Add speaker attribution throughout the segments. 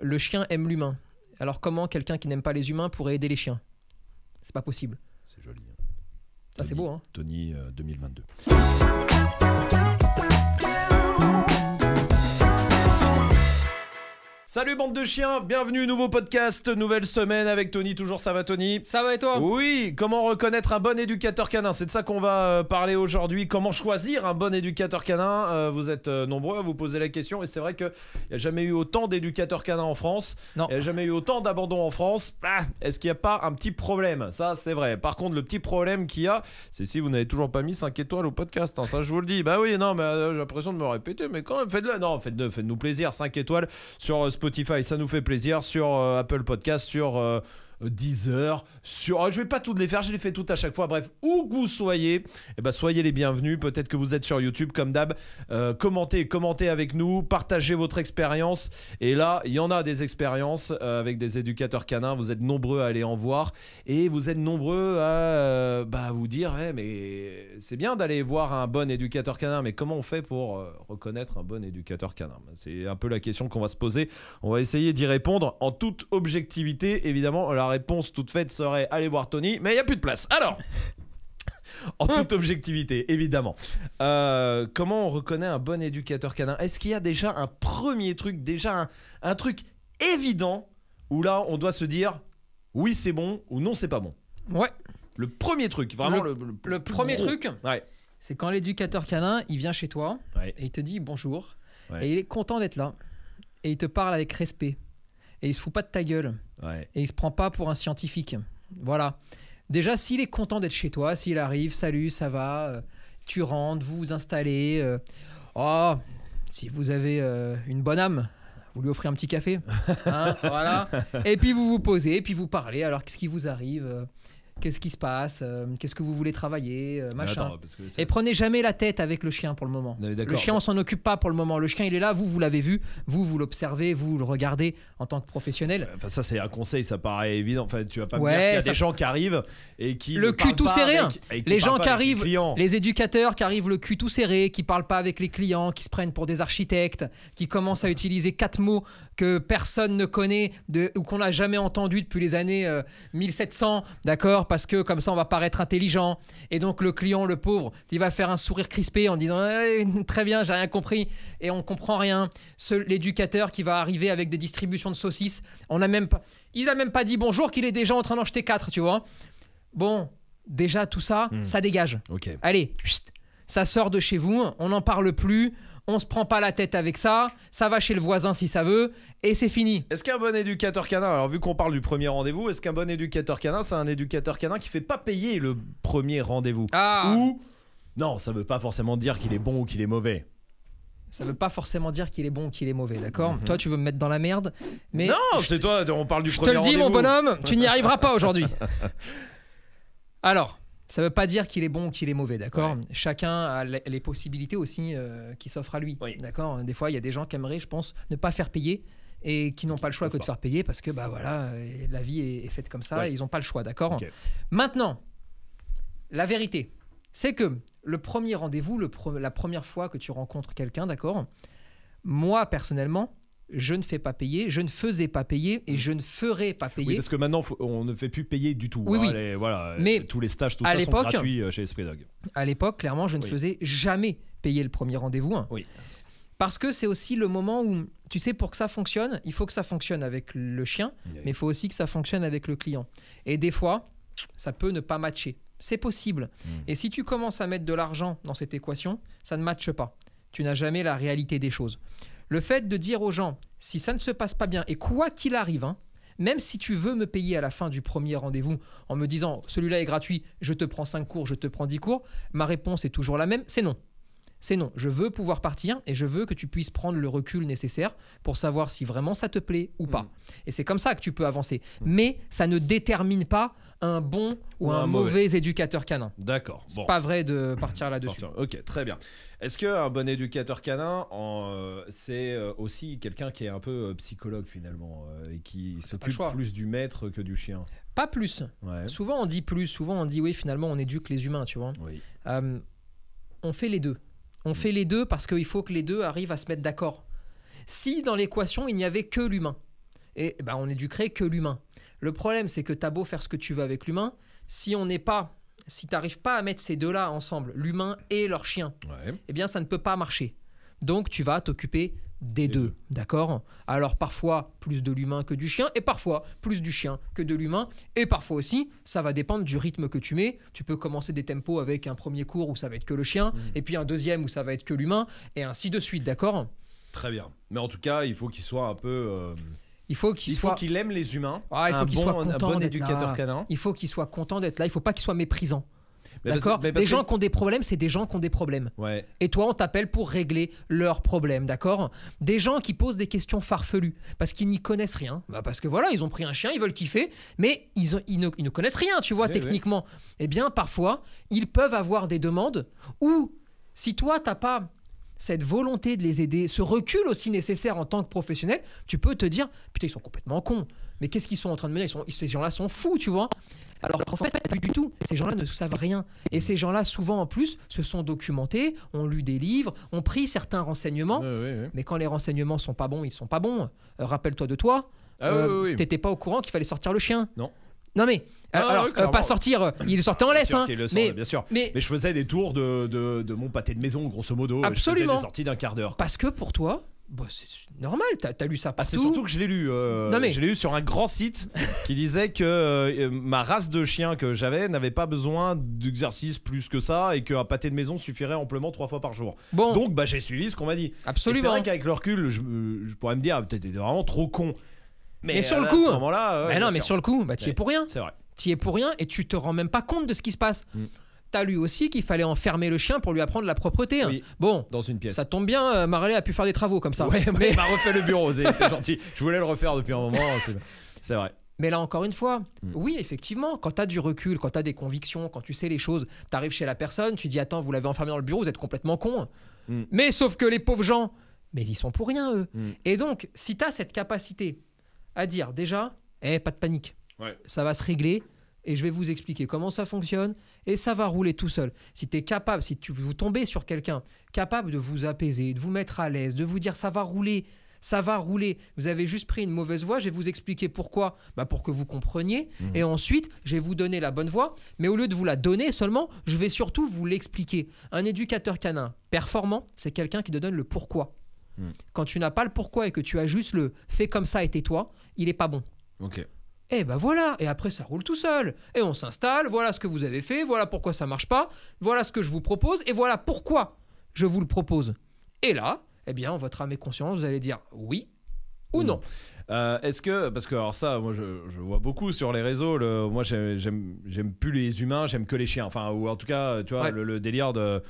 Speaker 1: Le chien aime l'humain. Alors comment quelqu'un qui n'aime pas les humains pourrait aider les chiens C'est pas possible. C'est joli. Ça hein. ah, c'est beau. Hein Tony 2022. Euh, Salut bande
Speaker 2: de chiens, bienvenue, nouveau podcast, nouvelle semaine avec Tony, toujours ça va Tony Ça va et toi Oui, comment reconnaître un bon éducateur canin, c'est de ça qu'on va euh, parler aujourd'hui, comment choisir un bon éducateur canin, euh, vous êtes euh, nombreux à vous poser la question et c'est vrai qu'il n'y a jamais eu autant d'éducateurs canins en France, non. il n'y a jamais eu autant d'abandon en France, ah, est-ce qu'il n'y a pas un petit problème Ça c'est vrai, par contre le petit problème qu'il y a, c'est si vous n'avez toujours pas mis 5 étoiles au podcast, hein, ça je vous le dis, bah oui non mais j'ai l'impression de me répéter mais quand même faites-le, non faites-nous plaisir, 5 étoiles sur Spotify, ça nous fait plaisir, sur euh, Apple Podcast, sur euh, 10 heures sur... Ah, je vais pas toutes les faire, je les fais toutes à chaque fois. Bref, où que vous soyez, eh ben, soyez les bienvenus. Peut-être que vous êtes sur YouTube, comme d'hab. Euh, commentez, commentez avec nous, partagez votre expérience. Et là, il y en a des expériences euh, avec des éducateurs canins. Vous êtes nombreux à aller en voir. Et vous êtes nombreux à euh, bah, vous dire, eh, mais c'est bien d'aller voir un bon éducateur canin, mais comment on fait pour reconnaître un bon éducateur canin ben, C'est un peu la question qu'on va se poser. On va essayer d'y répondre en toute objectivité. Évidemment, la réponse toute faite serait aller voir Tony, mais il n'y a plus de place. Alors, en toute objectivité, évidemment. Euh, comment on reconnaît un bon éducateur canin Est-ce qu'il y a déjà un premier truc, déjà un, truc évident où là on doit se dire oui c'est bon ou non c'est pas bon Ouais. Le premier truc, vraiment le, premier truc, ouais.
Speaker 1: c'est quand l'éducateur canin il vient chez toi et il te dit bonjour et il est content d'être là et il te parle avec respect et il se fout pas de ta gueule. Et il se prend pas pour un scientifique. Voilà. Déjà, s'il est content d'être chez toi, s'il arrive, salut, ça va, euh, tu rentres, vous vous installez. Euh, oh, si vous avez euh, une bonne âme, vous lui offrez un petit café. Hein, voilà. Et puis vous vous posez, et puis vous parlez. Alors, qu'est-ce qui vous arrive qu'est-ce qui se passe, euh, qu'est-ce que vous voulez travailler, euh, machin. Et prenez jamais la tête avec le chien pour le moment. le chien, on s'en occupe pas pour le moment. Le chien, il est là, vous, vous l'avez vu, vous, vous l'observez, vous le regardez en tant que professionnel.
Speaker 2: Enfin, ça, c'est un conseil, ça paraît évident. Enfin, tu vas pas qu'il y a des gens qui arrivent et
Speaker 1: qui. Le cul tout serré. Avec... Hein. les gens qui arrivent, les, les, éducateurs qui arrivent le cul tout serré, qui parlent pas avec les clients, qui se prennent pour des architectes, qui commencent à utiliser quatre mots que personne ne connaît ou qu'on n'a jamais entendu depuis les années 1700, euh, d'accord Parce que comme ça, on va paraître intelligent. Et donc, le client, le pauvre, il va faire un sourire crispé en disant «Eh, Très bien, j'ai rien compris. Et on comprend rien. L'éducateur qui va arriver avec des distributions de saucisses, on même il n'a même pas dit bonjour qu'il est déjà en train d'en jeter quatre. tu vois. Bon, déjà, tout ça, hmm. ça dégage. Allez, ça sort de chez vous, on n'en parle plus on se prend pas la tête avec ça, ça va chez le voisin si ça veut, et c'est fini.
Speaker 2: Est-ce qu'un bon éducateur canin, alors vu qu'on parle du premier rendez-vous, est-ce qu'un bon éducateur canin, c'est un éducateur canin qui fait pas payer le premier rendez-vous ah. Ou, non, ça veut pas forcément dire qu'il est bon ou qu'il est mauvais.
Speaker 1: Ça veut pas forcément dire qu'il est bon ou qu'il est mauvais, d'accord mhm. Toi, tu veux me mettre dans la merde, mais... Non,
Speaker 2: c'est toi, on parle du premier rendez-vous. Je te le dis, mon bonhomme, tu n'y arriveras pas aujourd'hui.
Speaker 1: Alors, ça ne veut pas dire qu'il est bon ou qu'il est mauvais, d'accord Chacun a les possibilités aussi euh, qui s'offrent à lui, d'accord Des fois, il y a des gens qui aimeraient, je pense, ne pas faire payer et qui n'ont pas le choix que de faire payer parce que bah voilà, euh, la vie est, faite comme ça, et ils n'ont pas le choix, d'accord Maintenant, la vérité, c'est que le premier rendez-vous, la première fois que tu rencontres quelqu'un, d'accord Moi personnellement, je ne fais pas payer, je ne faisais pas payer et je ne ferai pas payer. parce
Speaker 2: que maintenant, on ne fait plus payer du tout. Oui, hein, oui. voilà, Mais tous les stages, tout ça sont gratuits euh, chez Esprit Dog.
Speaker 1: À l'époque, clairement, je ne faisais jamais payer le premier rendez-vous. Oui. Parce que c'est aussi le moment où, tu sais, pour que ça fonctionne, il faut que ça fonctionne avec le chien, mais il faut aussi que ça fonctionne avec le client. Et des fois, ça peut ne pas matcher. C'est possible. Hmm. Et si tu commences à mettre de l'argent dans cette équation, ça ne matche pas. Tu n'as jamais la réalité des choses. Le fait de dire aux gens, si ça ne se passe pas bien, et quoi qu'il arrive, hein, même si tu veux me payer à la fin du premier rendez-vous en me disant celui-là est gratuit, je te prends 5 cours, je te prends 10 cours, ma réponse est toujours la même, c'est non c'est non. Je veux pouvoir partir et je veux que tu puisses prendre le recul nécessaire pour savoir si vraiment ça te plaît ou pas. Mm. Et c'est comme ça que tu peux avancer. Mm. Mais ça ne détermine pas un bon ou, un, mauvais, éducateur canin. D'accord. C'est pas vrai de partir là-dessus.
Speaker 2: Ok, très bien. Est-ce qu'un bon éducateur canin, euh, c'est euh, aussi quelqu'un qui est un peu euh, psychologue finalement
Speaker 1: et qui ah, s'occupe plus du maître que du chien Pas plus. Souvent on dit plus, souvent on dit oui, finalement on éduque les humains, tu vois. on fait les deux. On fait les deux parce qu'il faut que les deux arrivent à se mettre d'accord. Si dans l'équation, il n'y avait que l'humain, et eh ben, on éduquerait que l'humain. Le problème, c'est que tu as beau faire ce que tu veux avec l'humain, si on n'est pas, si t'arrives pas à mettre ces deux-là ensemble, l'humain et leur chien, eh bien, ça ne peut pas marcher. Donc, tu vas t'occuper des deux, d'accord Alors parfois plus de l'humain que du chien, et parfois plus du chien que de l'humain, et parfois aussi, ça va dépendre du rythme que tu mets. Tu peux commencer des tempos avec un premier cours où ça va être que le chien, mmh. et puis un deuxième où ça va être que l'humain, et ainsi de suite, d'accord
Speaker 2: Très bien. Mais en tout cas, il faut qu'il soit un peu... Euh, il faut qu'il soit... qu'il aime les humains. Ah, il faut qu'il soit content un bon éducateur canin.
Speaker 1: Il faut qu'il soit content d'être là. Il faut pas qu'il soit méprisant.
Speaker 2: D'accord Des gens qui ont des
Speaker 1: problèmes, c'est des gens qui ont des problèmes. Ouais. Et toi, on t'appelle pour régler leurs problèmes, d'accord Des gens qui posent des questions farfelues parce qu'ils n'y connaissent rien. Bah parce que voilà, ils ont pris un chien, ils veulent kiffer, mais ils, ne, connaissent rien, tu vois, techniquement. Et Eh bien, parfois, ils peuvent avoir des demandes ou si toi, t'as pas cette volonté de les aider, ce recul aussi nécessaire en tant que professionnel, tu peux te dire putain ils sont complètement cons. Mais qu'est-ce qu'ils sont en train de mener sont, Ces gens-là sont fous, tu vois. Alors en fait, pas du tout. Ces gens-là ne savent rien. Et ces gens-là, souvent en plus, se sont documentés, ont lu des livres, ont pris certains renseignements. Mais quand les renseignements sont pas bons, ils sont pas bons. Euh, rappelle-toi de toi.
Speaker 2: Tu ah, euh, T'étais
Speaker 1: pas au courant qu'il fallait sortir le chien. Non. Non mais ah, euh, alors, pas sortir, il sortait en laisse, hein. le
Speaker 2: sait mais bien sûr. Mais, je faisais des tours de, mon pâté de maison, grosso modo. Absolument. Je faisais des sorties d'un quart d'heure.
Speaker 1: Parce que pour toi, bah, c'est normal, t'as as lu ça ah, partout. c'est surtout que je l'ai lu. Euh, je
Speaker 2: l'ai lu sur un grand site qui disait que euh, ma race de chien que j'avais n'avait pas besoin d'exercice plus que ça et qu'un pâté de maison suffirait amplement trois fois par jour. Donc bah, j'ai suivi ce qu'on m'a dit. C'est vrai qu'avec le recul, je, pourrais me dire, ah, t'étais vraiment trop con. Mais, sur le coup, à bah, non, mais sur le
Speaker 1: coup, es pour rien. C'est vrai. es pour rien et tu te rends même pas compte de ce qui se passe. Mm t'as lu aussi qu'il fallait enfermer le chien pour lui apprendre la propreté. Hein. bon, dans une pièce. Ça tombe bien, euh, Marley a pu faire des travaux comme ça. mais... il
Speaker 2: m'a refait le bureau, c'est gentil. Je voulais le refaire depuis
Speaker 1: un moment, c'est vrai. Mais là encore une fois, mm. oui, effectivement, quand tu as du recul, quand tu as des convictions, quand tu sais les choses, tu arrives chez la personne, tu dis attends, vous l'avez enfermé dans le bureau, vous êtes complètement con. Mm. Mais sauf que les pauvres gens, mais ils sont pour rien eux. Mm. Et donc, si tu as cette capacité à dire déjà, eh, pas de panique. Ça va se régler et je vais vous expliquer comment ça fonctionne et ça va rouler tout seul. Si tu es capable, si tu, vous tombez sur quelqu'un capable de vous apaiser, de vous mettre à l'aise, de vous dire ça va rouler, ça va rouler, vous avez juste pris une mauvaise voie, je vais vous expliquer pourquoi, bah, pour que vous compreniez mhm. et ensuite je vais vous donner la bonne voie, mais au lieu de vous la donner seulement, je vais surtout vous l'expliquer. Un éducateur canin performant, c'est quelqu'un qui te donne le pourquoi. Mhm. Quand tu n'as pas le pourquoi et que tu as juste le fais comme ça et tais-toi, il n'est pas bon. ok et eh ben voilà, et après ça roule tout seul. Et on s'installe, voilà ce que vous avez fait, voilà pourquoi ça marche pas, voilà ce que je vous propose, et voilà pourquoi je vous le propose. Et là, eh bien, votre âme et conscience, vous allez dire oui ou hmm. non. Euh,
Speaker 2: est-ce que, parce que alors ça, moi je, vois beaucoup sur les réseaux, moi j'aime plus les humains, j'aime que les chiens, enfin, ou en tout cas, tu vois, le, délire de,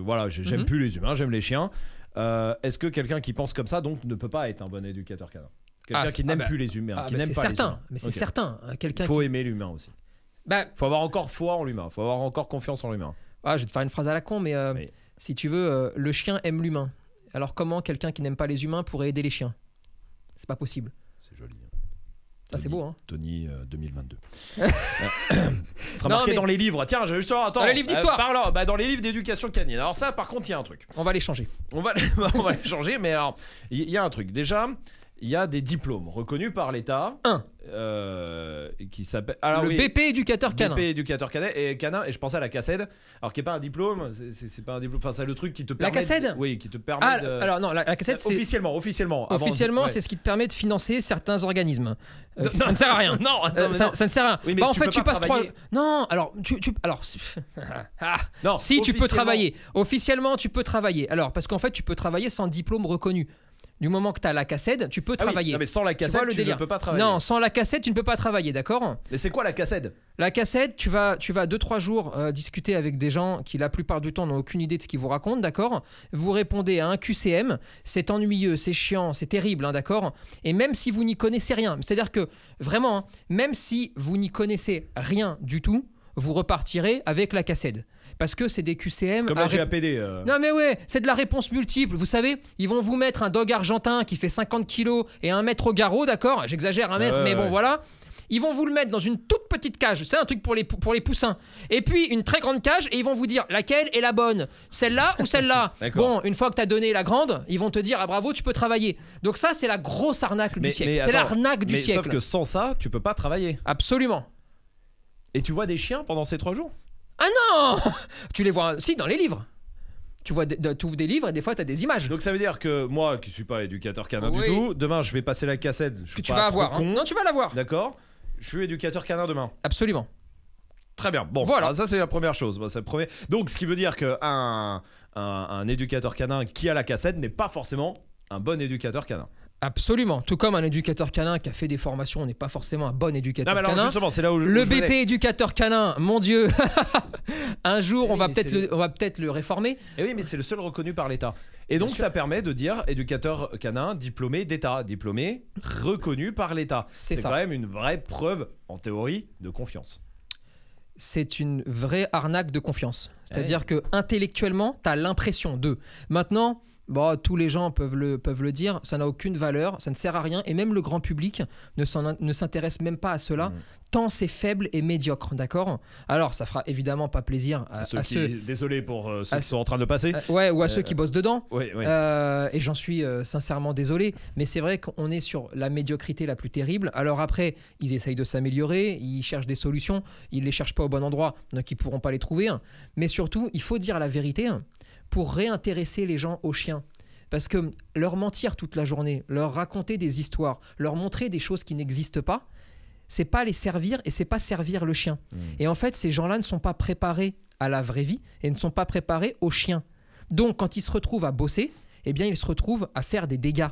Speaker 2: voilà, j'aime mhm. plus les humains, j'aime les chiens. Euh, est-ce que quelqu'un qui pense comme ça, donc, ne peut pas être un bon éducateur canin Quelqu'un ah, qui n'aime ah bah. plus les humains. Ah, qui n'aime pas humains. Mais c'est certain. Hein, quelqu'un faut
Speaker 1: aimer l'humain aussi. Bah, faut avoir encore foi en l'humain. Faut avoir encore confiance en l'humain. je vais te faire une phrase à la con, mais euh, si tu veux, euh, le chien aime l'humain. Alors comment quelqu'un qui n'aime pas les humains pourrait aider les chiens C'est pas possible. C'est joli. Ça hein. c'est beau, hein
Speaker 2: Tony 2022.
Speaker 1: Euh, ça sera marqué dans les
Speaker 2: livres. Tiens, je, attends. Dans les livres d'histoire. bah, dans les livres d'éducation canine. Alors ça, par contre, il y a un truc. On va les changer. On va, on les changer, mais alors, il y, a un truc. Déjà, il y a des diplômes reconnus par l'État. Un. Euh, qui s'appelle. Ah, alors le BP éducateur canin. BP éducateur canin et canin et je pensais à la cassette Alors qui est pas un diplôme, c'est pas un diplôme. Enfin c'est le truc qui te permet. La CACED. oui, qui te permet. Ah, alors non, la, la officiellement, officiellement. Officiellement, c'est ce qui
Speaker 1: te permet de financer certains organismes. ça ne sert à rien. Non, attends, ça, ne sert à rien. bah, en fait, tu passes trois. Non, alors tu, tu... alors. Ah, non. Si tu peux travailler. Officiellement, tu peux travailler. Alors parce qu'en fait, tu peux travailler sans diplôme reconnu du moment que tu as la cassette, tu peux ah travailler. non mais sans la cassette, tu, ne peux pas travailler. Non, sans la cassette, tu ne peux pas travailler, d'accord Mais c'est quoi la cassette La cassette, tu vas, tu vas 2-3 jours euh, discuter avec des gens qui, la plupart du temps, n'ont aucune idée de ce qu'ils vous racontent, d'accord Vous répondez à un QCM, c'est ennuyeux, c'est chiant, c'est terrible, hein, d'accord Et même si vous n'y connaissez rien, c'est-à-dire que vraiment, hein, même si vous n'y connaissez rien du tout, vous repartirez avec la cassette parce que c'est des QCM. Comme j'ai APD euh. Non, mais ouais, c'est de la réponse multiple. Vous savez, ils vont vous mettre un dog argentin qui fait 50 kilos et un mètre au garrot, d'accord J'exagère un mètre, mais bon, voilà. Ils vont vous le mettre dans une toute petite cage. C'est un truc pour les, pour les poussins. Et puis une très grande cage et ils vont vous dire laquelle est la bonne. Celle-là ou celle-là. bon, une fois que tu as donné la grande, ils vont te dire ah bravo, tu peux travailler. Donc ça, c'est la grosse arnaque du siècle. C'est l'arnaque du mais siècle. Sauf que sans ça, tu peux pas travailler. Absolument. Et tu vois des chiens pendant ces trois jours ah non Tu les vois aussi dans les livres. Tu vois, tu ouvres des livres et des
Speaker 2: fois tu as des images. Donc ça veut dire que moi, qui suis pas éducateur canin du tout, demain je vais passer la cassette. Je tu vas avoir. Hein. Non, tu vas l'avoir. D'accord. Je suis éducateur canin demain. Absolument. Très bien. Bon, voilà. Ah, ça c'est la première chose. Bon, premier... Donc ce qui veut dire que un éducateur canin qui a la cassette n'est pas forcément un bon éducateur canin.
Speaker 1: Absolument. Tout comme un éducateur canin qui a fait des formations, on n'est pas forcément un bon éducateur canin. le BP éducateur canin, mon Dieu. un jour, on va peut-être le, peut-être le réformer. Et eh oui, mais c'est le seul reconnu par l'État.
Speaker 2: Et donc, ça permet de dire éducateur canin diplômé d'État, diplômé reconnu par l'État. C'est quand même une vraie preuve, en théorie, de confiance.
Speaker 1: C'est une vraie arnaque de confiance. Eh C'est-à-dire qu'intellectuellement, que intellectuellement, tu as l'impression de. Maintenant, Bon, bah, tous les gens peuvent le, peuvent le dire, ça n'a aucune valeur, ça ne sert à rien, et même le grand public ne s'intéresse même pas à cela, mm. tant c'est faible et médiocre, d'accord Alors, ça fera évidemment pas plaisir à, ceux, qui,
Speaker 2: Désolé pour euh, ceux qui sont en train de passer. Euh, ouais, ou à euh, ceux qui bossent
Speaker 1: dedans. et j'en suis sincèrement désolé, mais c'est vrai qu'on est sur la médiocrité la plus terrible. Alors après, ils essayent de s'améliorer, ils cherchent des solutions, ils les cherchent pas au bon endroit, donc ils pourront pas les trouver. Hein. Mais surtout, il faut dire la vérité. Hein pour réintéresser les gens aux chiens. Parce que leur mentir toute la journée, leur raconter des histoires, leur montrer des choses qui n'existent pas, c'est pas les servir et c'est pas servir le chien. Mmh. Et en fait, ces gens-là ne sont pas préparés à la vraie vie et ne sont pas préparés aux chiens. Donc, quand ils se retrouvent à bosser, eh bien, ils se retrouvent à faire des dégâts.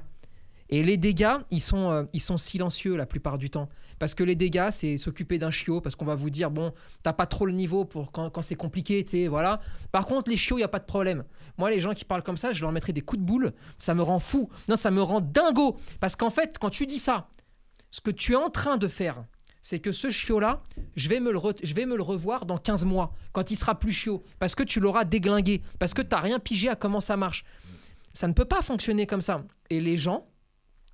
Speaker 1: Et les dégâts, ils sont, euh, ils sont silencieux la plupart du temps. Parce que les dégâts, c'est s'occuper d'un chiot, parce qu'on va vous dire, bon, t'as pas trop le niveau pour quand, c'est compliqué, tu sais, voilà. Par contre, les chiots, il n'y a pas de problème. Moi, les gens qui parlent comme ça, je leur mettrais des coups de boule. Ça me rend fou. Non, ça me rend dingo. Parce qu'en fait, quand tu dis ça, ce que tu es en train de faire, c'est que ce chiot-là, je, vais me le je vais me le revoir dans 15 mois, quand il sera plus chiot, parce que tu l'auras déglingué, parce que tu rien pigé à comment ça marche. Ça ne peut pas fonctionner comme ça. Et les gens,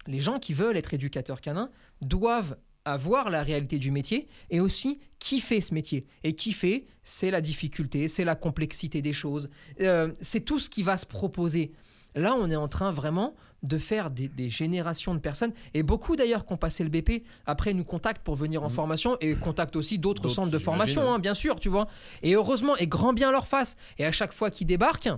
Speaker 1: les gens qui veulent être éducateurs canins, doivent à voir la réalité du métier et aussi qui fait ce métier. Et qui fait c'est la difficulté, c'est la complexité des choses, euh, c'est tout ce qui va se proposer. Là, on est en train vraiment de faire des, générations de personnes, et beaucoup d'ailleurs qui ont passé le BP, après nous contactent pour venir en mm. formation, et contactent aussi d'autres centres de formation, hein, bien sûr, tu vois. Et heureusement, et grand bien leur face, et à chaque fois qu'ils débarquent,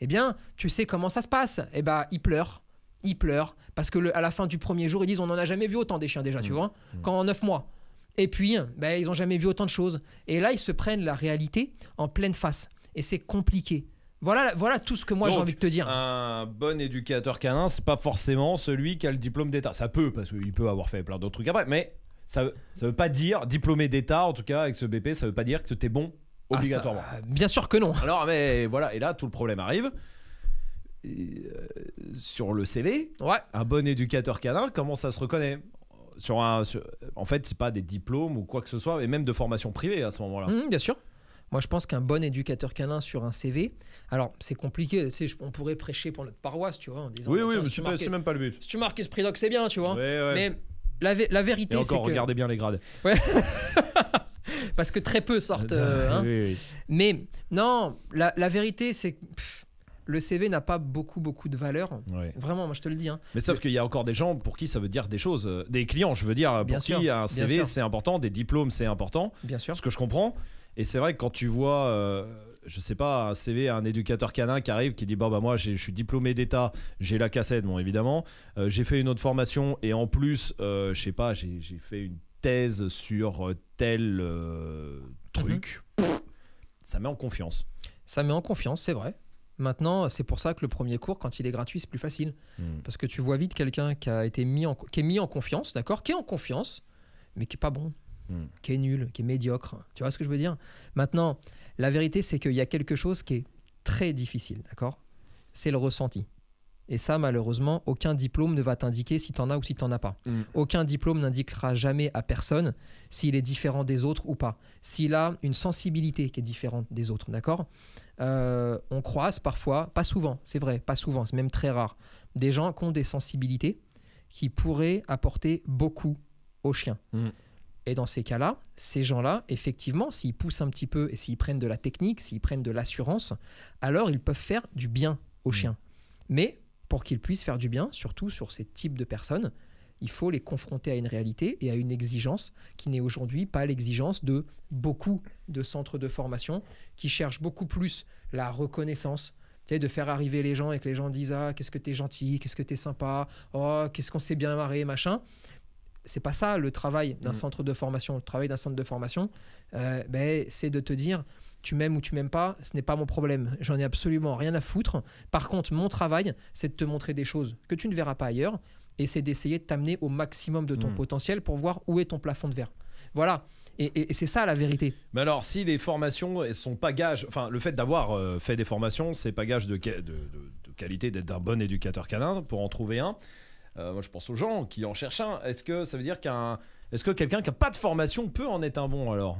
Speaker 1: eh bien, tu sais comment ça se passe. Eh bien, ils pleurent, ils pleurent, parce que à la fin du premier jour, ils disent on n'en a jamais vu autant des chiens déjà, tu mm. vois, Quand mm. qu'en neuf mois. Et puis, ben, ils n'ont jamais vu autant de choses. Et là, ils se prennent la réalité en pleine face. Et c'est compliqué. Voilà, voilà tout ce que moi j'ai envie de te dire.
Speaker 2: Un bon éducateur canin, c'est pas forcément celui qui a le diplôme d'État. Ça peut, parce qu'il peut avoir fait plein d'autres trucs après, mais ça, ça veut pas dire, diplômé d'État en tout cas, avec ce BP, ça veut pas dire que t'es bon ah, obligatoirement. bien sûr que non. Alors, mais voilà, et là, tout le problème arrive. Euh, sur le CV, ouais. un bon éducateur canin, comment ça se reconnaît sur un, En fait, c'est pas des diplômes ou quoi que ce soit, et même de formation privée à ce moment-là. Mmh,
Speaker 1: bien sûr. Moi, je pense qu'un bon éducateur canin sur un CV, alors c'est compliqué, on pourrait prêcher pour notre paroisse, tu vois, en disant. Oui, bah, oui, mais c'est même pas le but. Si tu marques esprit doc, c'est bien, tu vois. Mais la, vérité, c'est. Encore, regardez bien les grades. Parce que très peu sortent. Ah, hein. Mais non, la vérité, c'est le CV n'a pas beaucoup beaucoup de valeur. Vraiment, moi je te le dis. Hein. Mais
Speaker 2: sauf qu'il y a encore des gens pour qui ça veut dire des choses, euh, des clients, je veux dire, pour qui un CV c'est important, des diplômes c'est important. Bien sûr. Ce que je comprends. Et c'est vrai que quand tu vois, euh, je sais pas, un CV un éducateur canin qui arrive, qui dit bah, bah moi je suis diplômé d'État, j'ai la cassette, bon évidemment, euh, j'ai fait une autre formation et en plus, je sais pas, j'ai fait une thèse sur tel truc. Mhm.
Speaker 1: Ça met en confiance. Ça met en confiance, c'est vrai. Maintenant, c'est pour ça que le premier cours, quand il est gratuit, c'est plus facile. Hmm. Parce que tu vois vite quelqu'un qui, a été mis qui est mis en confiance, d'accord Qui est en confiance, mais qui n'est pas bon, hmm. qui est nul, qui est médiocre. Tu vois ce que je veux dire Maintenant, la vérité, c'est qu'il y a quelque chose qui est très difficile, d'accord C'est le ressenti. Et ça, malheureusement, aucun diplôme ne va t'indiquer si tu en as ou si t'en as pas. Hmm. Aucun diplôme n'indiquera jamais à personne s'il est différent des autres ou pas. S'il a une sensibilité qui est différente des autres, d'accord euh, on croise parfois, pas souvent, c'est vrai, pas souvent, c'est même très rare, des gens qui ont des sensibilités qui pourraient apporter beaucoup aux chiens. Mm. Et dans ces cas-là, ces gens-là, effectivement, s'ils poussent un petit peu et s'ils prennent de la technique, s'ils prennent de l'assurance, alors ils peuvent faire du bien aux mm. chiens. Mais pour qu'ils puissent faire du bien, surtout sur ces types de personnes, il faut les confronter à une réalité et à une exigence qui n'est aujourd'hui pas l'exigence de beaucoup de centres de formation qui cherchent beaucoup plus la reconnaissance. Tu de faire arriver les gens et que les gens disent Ah, qu'est-ce que t'es gentil, qu'est-ce que t'es sympa, oh, qu'est-ce qu'on s'est bien marré, machin. C'est pas ça le travail d'un mm. centre de formation. Le travail d'un centre de formation, euh, ben, c'est de te dire tu m'aimes ou tu m'aimes pas, ce n'est pas mon problème. J'en ai absolument rien à foutre. Par contre, mon travail, c'est de te montrer des choses que tu ne verras pas ailleurs, et c'est d'essayer de t'amener au maximum de ton hmm. potentiel pour voir où est ton plafond de verre. Voilà. Et, c'est ça la vérité.
Speaker 2: Mais alors, si les formations elles sont pas gages, enfin, le fait d'avoir euh, fait des formations, c'est pas gage de, de, qualité d'être un bon éducateur canin pour en trouver un. Euh, moi, je pense aux gens qui en cherchent un. Est-ce que ça veut dire
Speaker 1: qu'un, est-ce que quelqu'un qui a pas de formation peut en être un bon alors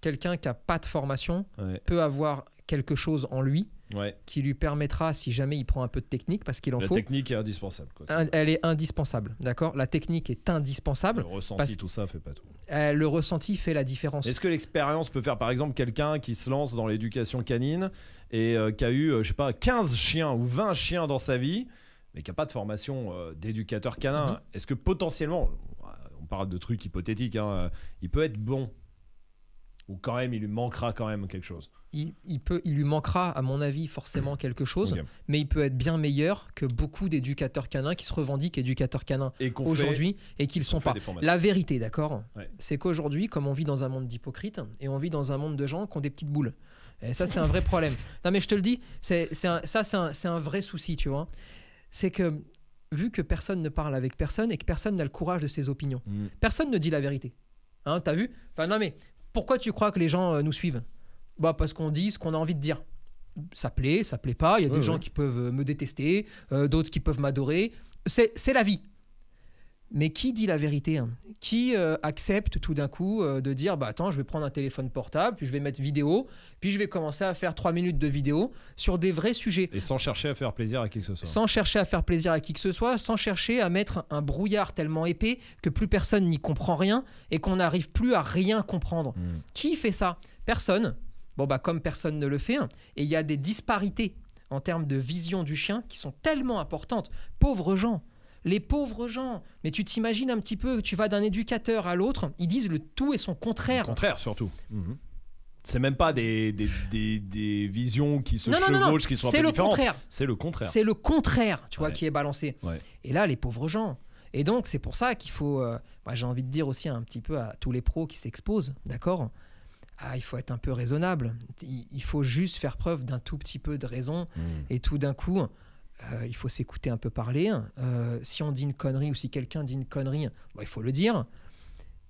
Speaker 1: Quelqu'un qui n'a pas de formation peut avoir quelque chose en lui qui lui permettra, si jamais il prend un peu de technique, parce qu'il en faut. La
Speaker 2: technique est indispensable.
Speaker 1: elle est indispensable, d'accord La technique est indispensable. Le ressenti, tout ça fait pas tout. Euh, le ressenti fait la différence. Est-ce
Speaker 2: que l'expérience peut faire, par exemple, quelqu'un qui se lance dans l'éducation canine et euh, qui a eu, euh, je sais pas, 15 chiens ou 20 chiens dans sa vie, mais qui n'a pas de formation d'éducateur canin, mhm. est-ce que potentiellement, on parle de trucs hypothétiques, hein, il peut être bon ou quand même, il lui manquera quand même quelque chose.
Speaker 1: Il, peut, il lui manquera, à mon avis, forcément quelque chose, mais il peut être bien meilleur que beaucoup d'éducateurs canins qui se revendiquent éducateurs canins aujourd'hui et qu'ils qu sont pas. La vérité, d'accord C'est qu'aujourd'hui, comme on vit dans un monde d'hypocrites et on vit dans un monde de gens qui ont des petites boules. Et ça, c'est un vrai problème. Non, mais je te le dis, c'est ça, c'est un, vrai souci, tu vois. C'est que vu que personne ne parle avec personne et que personne n'a le courage de ses opinions. Mm. Personne ne dit la vérité. Hein, t'as vu Enfin, non, mais pourquoi tu crois que les gens euh, nous suivent bah, Parce qu'on dit ce qu'on a envie de dire. Ça plaît, ça plaît pas. Il y a des gens qui peuvent euh, me détester, euh, d'autres qui peuvent m'adorer. C'est la vie. Mais qui dit la vérité hein Qui euh, accepte tout d'un coup euh, de dire bah attends, je vais prendre un téléphone portable, puis je vais mettre vidéo, puis je vais commencer à faire trois minutes de vidéo sur des vrais sujets. Et sans chercher à faire plaisir à qui que ce soit. Sans chercher à faire plaisir à qui que ce soit, sans chercher à mettre un brouillard tellement épais que plus personne n'y comprend rien et qu'on n'arrive plus à rien comprendre. Hmm. Qui fait ça Personne. Bon bah comme personne ne le fait, hein. et il y a des disparités en termes de vision du chien qui sont tellement importantes. Pauvres gens les pauvres gens. Mais tu t'imagines un petit peu, tu vas d'un éducateur à l'autre, ils disent le tout et son contraire. Le
Speaker 2: contraire surtout. Ce mhm. C'est même pas des, des, visions qui se chevauchent, qui sont un peu le Contraire. C'est le contraire. C'est le
Speaker 1: contraire, tu vois, qui est balancé. Et là, les pauvres gens. Et donc, c'est pour ça qu'il faut. Euh, bah, j'ai envie de dire aussi un petit peu à tous les pros qui s'exposent, d'accord ah, il faut être un peu raisonnable. Il, faut juste faire preuve d'un tout petit peu de raison. Mhm. Et tout d'un coup, euh, il faut s'écouter un peu parler. Euh, si on dit une connerie ou si quelqu'un dit une connerie, bah, il faut le dire.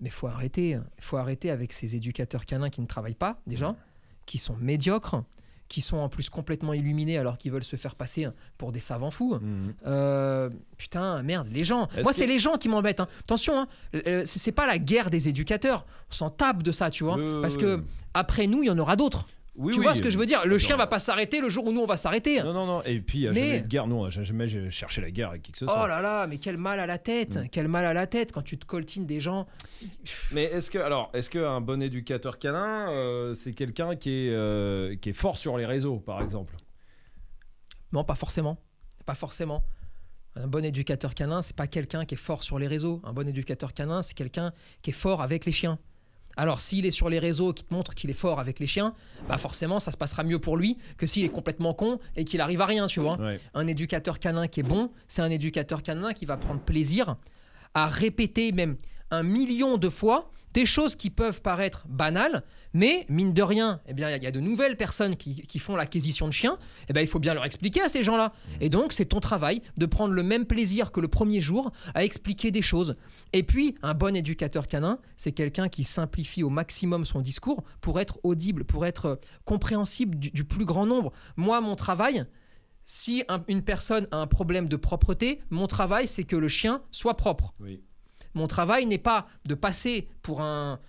Speaker 1: Mais il faut arrêter. faut arrêter avec ces éducateurs canins qui ne travaillent pas, déjà, qui sont médiocres, qui sont en plus complètement illuminés alors qu'ils veulent se faire passer pour des savants fous. Mhm. Euh, putain, merde, les gens. Moi, c'est les gens qui m'embêtent. Hein. Attention, hein, c'est pas la guerre des éducateurs. On s'en tape de ça, tu vois. parce que après nous, il y en aura d'autres tu vois ce que je veux dire Le chien va pas s'arrêter le jour où nous on va s'arrêter. Non,
Speaker 2: non, non. Et puis, mais... jamais de guerre. Non, jamais cherché la guerre avec qui que ce oh soit. Oh là
Speaker 1: là, mais quel mal à la tête mm. Quel mal à la tête quand tu te coltines des gens.
Speaker 2: Mais est-ce que, alors, est-ce qu'un bon éducateur canin, euh, c'est quelqu'un qui, est euh, qui est fort sur les réseaux, par exemple
Speaker 1: Non, pas forcément. Pas forcément. Un bon éducateur canin, c'est pas quelqu'un qui est fort sur les réseaux. Un bon éducateur canin, c'est quelqu'un qui est fort avec les chiens. Alors s'il est sur les réseaux qui te montre qu'il est fort avec les chiens, bah forcément ça se passera mieux pour lui que s'il est complètement con et qu'il arrive à rien, tu vois. Un éducateur canin qui est bon, c'est un éducateur canin qui va prendre plaisir à répéter même un million de fois des choses qui peuvent paraître banales, mais mine de rien, eh bien, il y, a de nouvelles personnes qui, font l'acquisition de chiens. Eh bien, il faut bien leur expliquer à ces gens-là. Mmh. Et donc, c'est ton travail de prendre le même plaisir que le premier jour à expliquer des choses. Et puis, un bon éducateur canin, c'est quelqu'un qui simplifie au maximum son discours pour être audible, pour être euh, compréhensible du, plus grand nombre. Moi, mon travail, si une personne a un problème de propreté, mon travail, c'est que le chien soit propre. Mon travail n'est pas de passer pour un,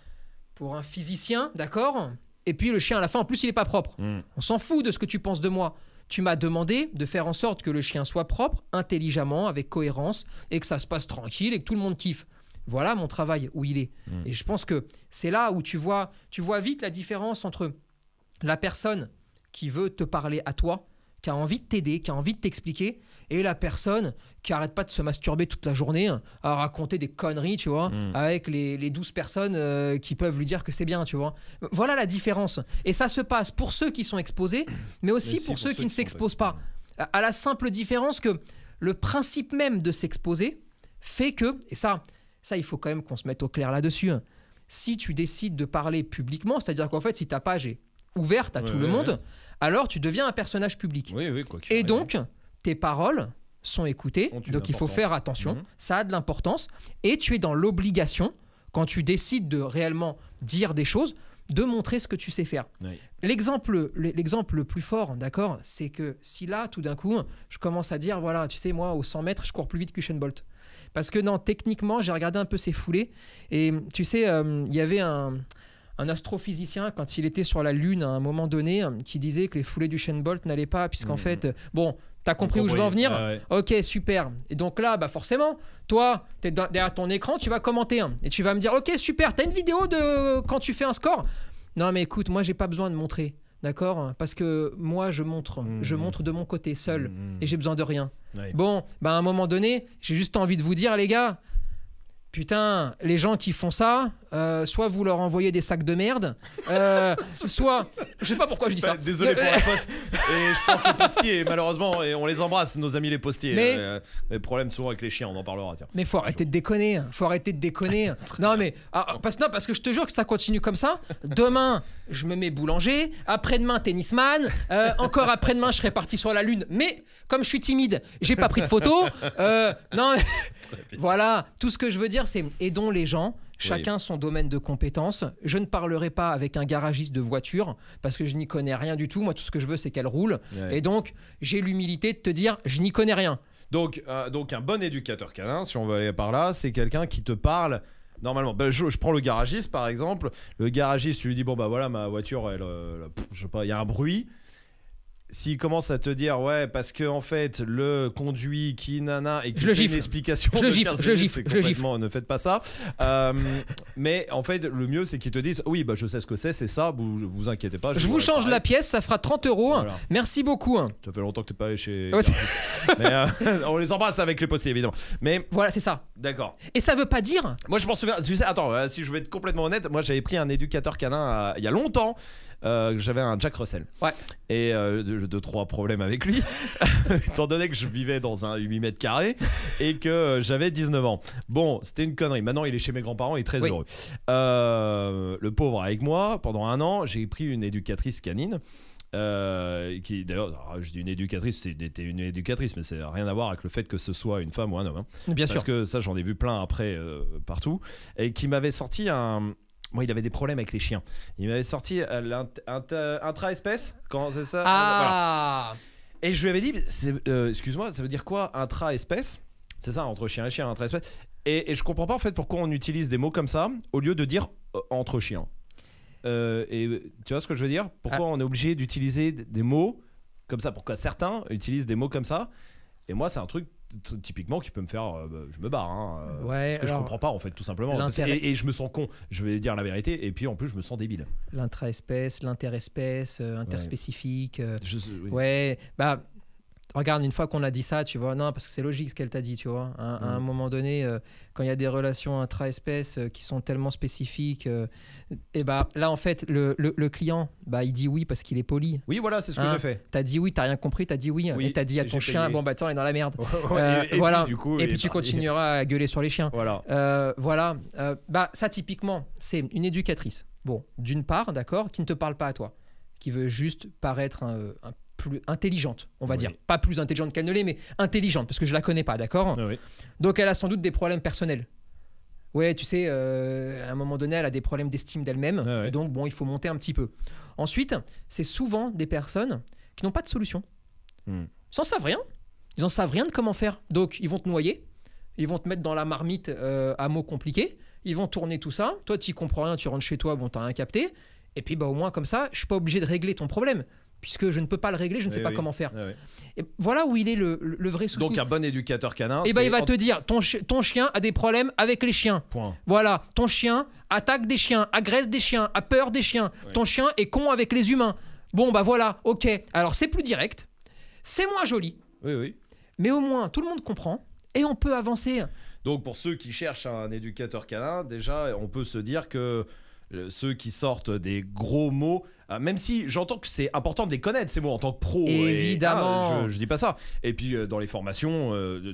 Speaker 1: pour un physicien, d'accord Et puis le chien à la fin, en plus, il n'est pas propre. Hmm. On s'en fout de ce que tu penses de moi. Tu m'as demandé de faire en sorte que le chien soit propre, intelligemment, avec cohérence, et que ça se passe tranquille et que tout le monde kiffe. Voilà mon travail où il est. Hmm. Et je pense que c'est là où tu vois, tu vois vite la différence entre la personne qui veut te parler à toi, qui a envie de t'aider, qui a envie de t'expliquer, et la personne qui arrête pas de se masturber toute la journée hein, à raconter des conneries, tu vois, mm. avec les, les, 12 personnes euh, qui peuvent lui dire que c'est bien, tu vois. Voilà la différence. Et ça se passe pour ceux qui sont exposés, mais aussi, pour, ceux, qui, ne s'exposent pas. À la simple différence que le principe même de s'exposer fait que, et ça, ça il faut quand même qu'on se mette au clair là-dessus, hein. si tu décides de parler publiquement, c'est-à-dire qu'en fait, si ta page est ouverte à tout le monde, alors tu deviens un personnage public. Oui, oui, quoi, Et donc, tes paroles sont écoutées, donc il faut faire attention, mhm. ça a de l'importance, et tu es dans l'obligation, quand tu décides de réellement dire des choses, de montrer ce que tu sais faire. L'exemple, l'exemple le plus fort, d'accord, c'est que si là, tout d'un coup, je commence à dire, voilà, tu sais, moi, au 100 mètres, je cours plus vite que Bolt. Parce que non, techniquement, j'ai regardé un peu ses foulées, et tu sais, euh, il y avait un, un astrophysicien, quand il était sur la Lune à un moment donné, euh, qui disait que les foulées du Bolt n'allaient pas, puisqu'en mhm. fait, euh, bon, T'as compris où je veux en venir Ok, super. Et donc là, bah forcément, toi, t'es derrière ton écran, tu vas commenter hein, et tu vas me dire, ok, super. T'as une vidéo de quand tu fais un score Non, mais écoute, moi, j'ai pas besoin de montrer, d'accord Parce que moi, je montre, je mmh. montre de mon côté seul mmh, mmh. et j'ai besoin de rien. Bon, bah à un moment donné, j'ai juste envie de vous dire, les gars, putain, les gens qui font ça, euh, soit vous leur envoyez des sacs de merde, euh, soit je
Speaker 2: sais pas pourquoi je dis bah, ça. Désolé pour euh, la poste. Et je pense aux postiers malheureusement et on les embrasse nos amis les postiers. Mais les problèmes souvent avec les chiens, on en parlera. Tiens.
Speaker 1: Mais faut arrêter de déconner, faut arrêter de déconner. non mais ah, ah, parce parce que je te jure que ça continue comme ça. Demain je me mets boulanger, après-demain tennisman, encore après-demain je serai parti sur la lune. Mais comme je suis timide, j'ai pas pris de photos. non voilà tout ce que je veux dire c'est aidons les gens. Chacun son domaine de compétence. Je ne parlerai pas avec un garagiste de voiture parce que je n'y connais rien du tout. Moi, tout ce que je veux, c'est qu'elle roule. Et donc, j'ai l'humilité de te dire, je n'y connais rien.
Speaker 2: Donc, euh, donc, un bon éducateur canin, si on veut aller par là, c'est quelqu'un qui te parle normalement. Ben, je, prends le garagiste par exemple. Le garagiste lui dit bon bah voilà ma voiture, elle, euh, je pas, il y a un bruit s'il commence à te dire ouais parce que en fait le conduit qui nana et qui je le gifle. une explication je gifle, je gifle, je gifle ne faites pas ça euh, mais en fait le mieux c'est qu'ils te disent oui bah je sais ce que c'est c'est ça vous vous inquiétez pas je, vous change la
Speaker 1: pièce ça fera 30 euros hein. merci beaucoup hein.
Speaker 2: ça fait longtemps que t'es pas allé chez euh, on les embrasse avec les possibles évidemment mais voilà c'est ça d'accord
Speaker 1: et ça veut pas dire
Speaker 2: moi je pense souviens tu attends euh, si je vais être complètement honnête moi j'avais pris un éducateur canin il y a longtemps euh, j'avais un Jack Russell. Ouais. Et euh, deux, trois problèmes avec lui, étant donné que je vivais dans un 8 mètres carrés et que euh, j'avais 19 ans. Bon, c'était une connerie. Maintenant, il est chez mes grands-parents, il est très heureux. Euh, le pauvre avec moi, pendant un an, j'ai pris une éducatrice canine. qui d'ailleurs, je dis une éducatrice, c'était une éducatrice, mais ça n'a rien à voir avec le fait que ce soit une femme ou un homme. Hein. Bien Parce sûr. que ça, j'en ai vu plein après partout, et qui m'avait sorti un, moi, il avait des problèmes avec les chiens. Il m'avait sorti euh, intra-espèce. Comment c'est ça ah. euh, Et je lui avais dit, euh, excuse-moi, ça veut dire quoi intra-espèce C'est ça, entre chiens et chien, intra-espèce. Et, et, je comprends pas en fait pourquoi on utilise des mots comme ça au lieu de dire entre chiens. et tu vois ce que je veux dire Pourquoi ah. on est obligé d'utiliser des mots comme ça Pourquoi certains utilisent des mots comme ça Et moi, c'est un truc typiquement qui peut me faire euh, bah, je me barre hein, euh, parce que je je comprends pas en fait tout simplement et, je me sens con je vais dire la vérité et puis en plus je me sens débile
Speaker 1: l'intra-espèce l'inter-espèce, l'interspécifique. Euh, ouais bah regarde, une fois qu'on a dit ça, tu vois, non, parce que c'est logique ce qu'elle t'a dit, tu vois. À, un mm. moment donné, euh, quand il y a des relations intra-espèces euh, qui sont tellement spécifiques, euh, et bah là, en fait, le, client, bah, il dit oui parce qu'il est poli. Oui, voilà, c'est ce que hein? j'ai fait. T'as dit oui, t'as rien compris, t'as dit oui, oui et t'as dit à ton chien, bon, bah, attends, il est dans la merde. et, voilà. Puis, et puis tu continueras à gueuler sur les chiens. Voilà. voilà. bah, ça, typiquement, c'est une éducatrice. Bon, d'une part, d'accord, qui ne te parle pas à toi, qui veut juste paraître un plus intelligente, on va dire. Pas plus intelligente qu'elle ne l'est, mais intelligente, parce que je la connais pas, d'accord Donc elle a sans doute des problèmes personnels. Ouais, tu sais, euh, à un moment donné, elle a des problèmes d'estime d'elle-même. Donc, bon, il faut monter un petit peu. Ensuite, c'est souvent des personnes qui n'ont pas de solution. s'en hmm. Ils savent rien. Ils n'en savent rien de comment faire. Donc, ils vont te noyer. Ils vont te mettre dans la marmite euh, à mots compliqués. Ils vont tourner tout ça. Toi, tu comprends rien, tu rentres chez toi, bon, t'as rien capté. Et puis, bah, au moins, comme ça, je suis pas obligé de régler ton problème puisque je ne peux pas le régler, je ne sais pas comment faire. Ah, voilà où il est le, vrai souci. Donc un
Speaker 2: bon éducateur canin. Et eh ben il va te dire
Speaker 1: ton, ton chien a des problèmes avec les chiens. Point. Voilà, ton chien attaque des chiens, agresse des chiens, a peur des chiens. Ton chien est con avec les humains. Bon bah voilà, ok. Alors c'est plus direct, c'est moins joli. Oui oui. Mais au moins tout le monde comprend et on peut avancer.
Speaker 2: Donc pour ceux qui cherchent un éducateur canin, déjà on peut se dire que ceux qui sortent des gros mots, euh, même si j'entends que c'est important de les connaître, ces mots, en tant que pro. Évidemment. Ah, je, je, dis pas ça. Et puis, euh, dans les formations. Euh,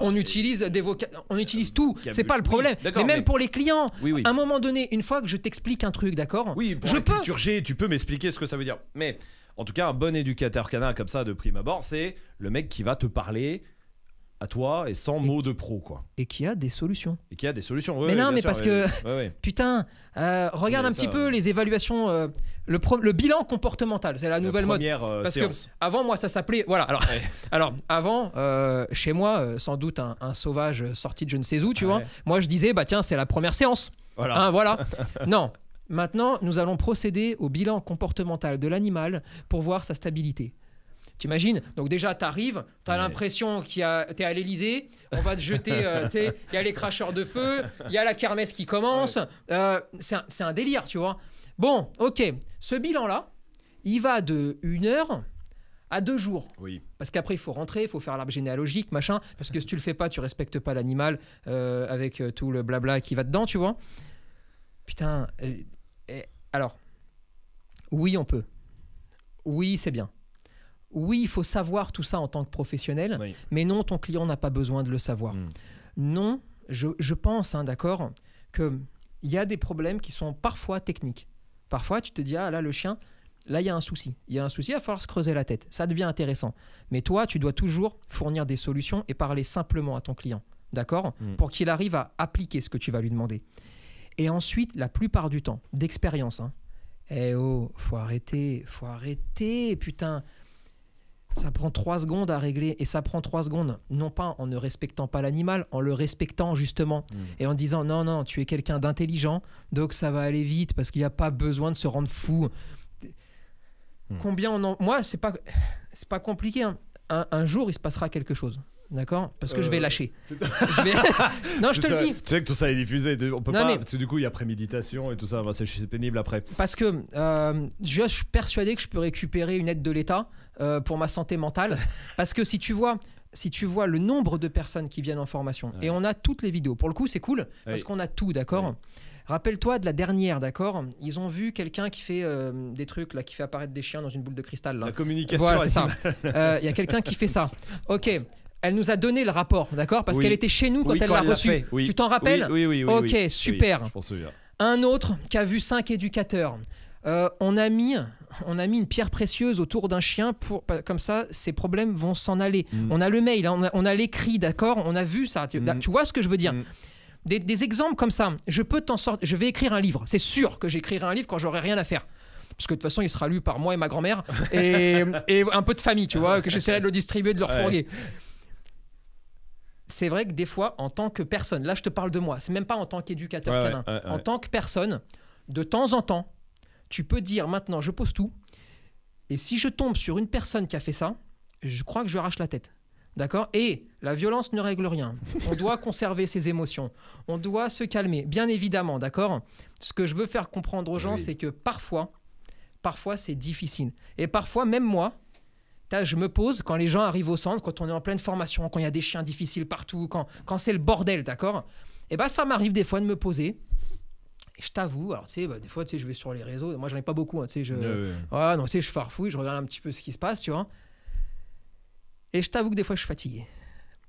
Speaker 2: on,
Speaker 1: utilise des on utilise tout. C'est pas le problème. mais même pour les clients, à un moment donné, une fois que je t'explique un truc, d'accord Oui, je peux...
Speaker 2: tu peux m'expliquer ce que ça veut dire. Mais en tout cas, un bon éducateur canin comme ça, de prime abord, c'est le mec qui va te parler à toi et sans mot de pro quoi. Et qui a des solutions. Et qui a des solutions. mais non, mais parce que
Speaker 1: putain, euh, regarde un petit peu euh, les évaluations, euh, le, le, bilan comportemental, c'est la nouvelle mode. parce avant moi ça s'appelait, voilà. Alors, alors avant chez moi, sans doute un, sauvage sorti de je ne sais où, tu vois. Moi je disais bah tiens c'est la première séance. Voilà. Hein, voilà. non. Maintenant, nous allons procéder au bilan comportemental de l'animal pour voir sa stabilité. T'imagines Donc déjà, t'arrives, t'as as l'impression qu'il y a, t'es à l'Elysée, on va te jeter, euh, il y a les cracheurs de feu, il y a la kermesse qui commence. Euh, c'est, un, délire, tu vois. Bon, ok. Ce bilan-là, il va de une heure à deux jours. Oui. Parce qu'après, il faut rentrer, il faut faire l'arbre généalogique, machin. Parce que si tu le fais pas, tu respectes pas l'animal euh, avec tout le blabla qui va dedans, tu vois. Putain. alors, oui, on peut. Oui, c'est bien oui, il faut savoir tout ça en tant que professionnel, mais non, ton client n'a pas besoin de le savoir. Hmm. Non, je, pense, hein, d'accord, qu'il y a des problèmes qui sont parfois techniques. Parfois, tu te dis, ah là, le chien, là, il y a un souci. Il y a un souci, il va falloir se creuser la tête. Ça devient intéressant. Mais toi, tu dois toujours fournir des solutions et parler simplement à ton client, d'accord hmm. Pour qu'il arrive à appliquer ce que tu vas lui demander. Et ensuite, la plupart du temps, d'expérience, hein, eh oh, faut arrêter, faut arrêter, putain ça prend trois secondes à régler et ça prend trois secondes, non pas en ne respectant pas l'animal, en le respectant justement mm. et en disant non, non, tu es quelqu'un d'intelligent, donc ça va aller vite parce qu'il n'y a pas besoin de se rendre fou. Mm. Combien on en... Moi, c'est pas, c'est pas compliqué. Hein. un jour, il se passera quelque chose. D'accord Parce que je euh, vais lâcher. non, je te le dis. Tu
Speaker 2: sais que tout ça est diffusé. On peut pas. Parce que du coup, il y a préméditation et tout ça. C'est pénible après.
Speaker 1: Parce que euh, je suis persuadé que je peux récupérer une aide de l'État euh, pour ma santé mentale. parce que si tu vois. Si tu vois le nombre de personnes qui viennent en formation, et on a toutes les vidéos. Pour le coup, c'est cool, parce qu'on a tout, d'accord Rappelle-toi de la dernière, d'accord Ils ont vu quelqu'un qui fait des trucs, là, qui fait apparaître des chiens dans une boule de cristal. La communication. Voilà, c'est ça. Il y a quelqu'un qui fait ça. Ok, elle nous a donné le rapport, d'accord Parce qu'elle était chez nous quand elle l'a reçu. Tu t'en rappelles Oui, oui, oui. ok, super. un autre qui a vu cinq éducateurs. Euh, on, a mis, on a mis une pierre précieuse autour d'un chien pour comme ça ses problèmes vont s'en aller. Mm. On a le mail, hein, on a, l'écrit, d'accord On a vu ça. Tu mm. vois ce que je veux dire mm. des, exemples comme ça. Je peux t'en sortir. Je vais écrire un livre. C'est sûr que j'écrirai un livre quand j'aurai rien à faire parce que de toute façon il sera lu par moi et ma grand-mère et, un peu de famille tu vois que j'essaierai de le distribuer de leur fourguer c'est vrai que des fois, en tant que personne, là je te parle de moi, c'est même pas en tant qu'éducateur canin, en tant que personne, de temps en temps, tu peux dire maintenant je pose tout, et si je tombe sur une personne qui a fait ça, je crois que je lui la tête. D'accord Et la violence ne règle rien. On doit conserver ses émotions. On doit se calmer, bien évidemment, d'accord Ce que je veux faire comprendre aux gens, c'est que parfois, parfois c'est difficile. Et parfois, même moi, je me pose quand les gens arrivent au centre, quand on est en pleine formation, quand il y a des chiens difficiles partout, quand, quand c'est le bordel, d'accord Et eh ben ça m'arrive des fois de me poser. Et je t'avoue, alors tu sais, bah, des fois, tu sais, je vais sur les réseaux, moi j'en ai pas beaucoup, hein, tu sais, je, je farfouille, je regarde un petit peu ce qui se passe, tu vois. Et je t'avoue que des fois, je suis fatigué.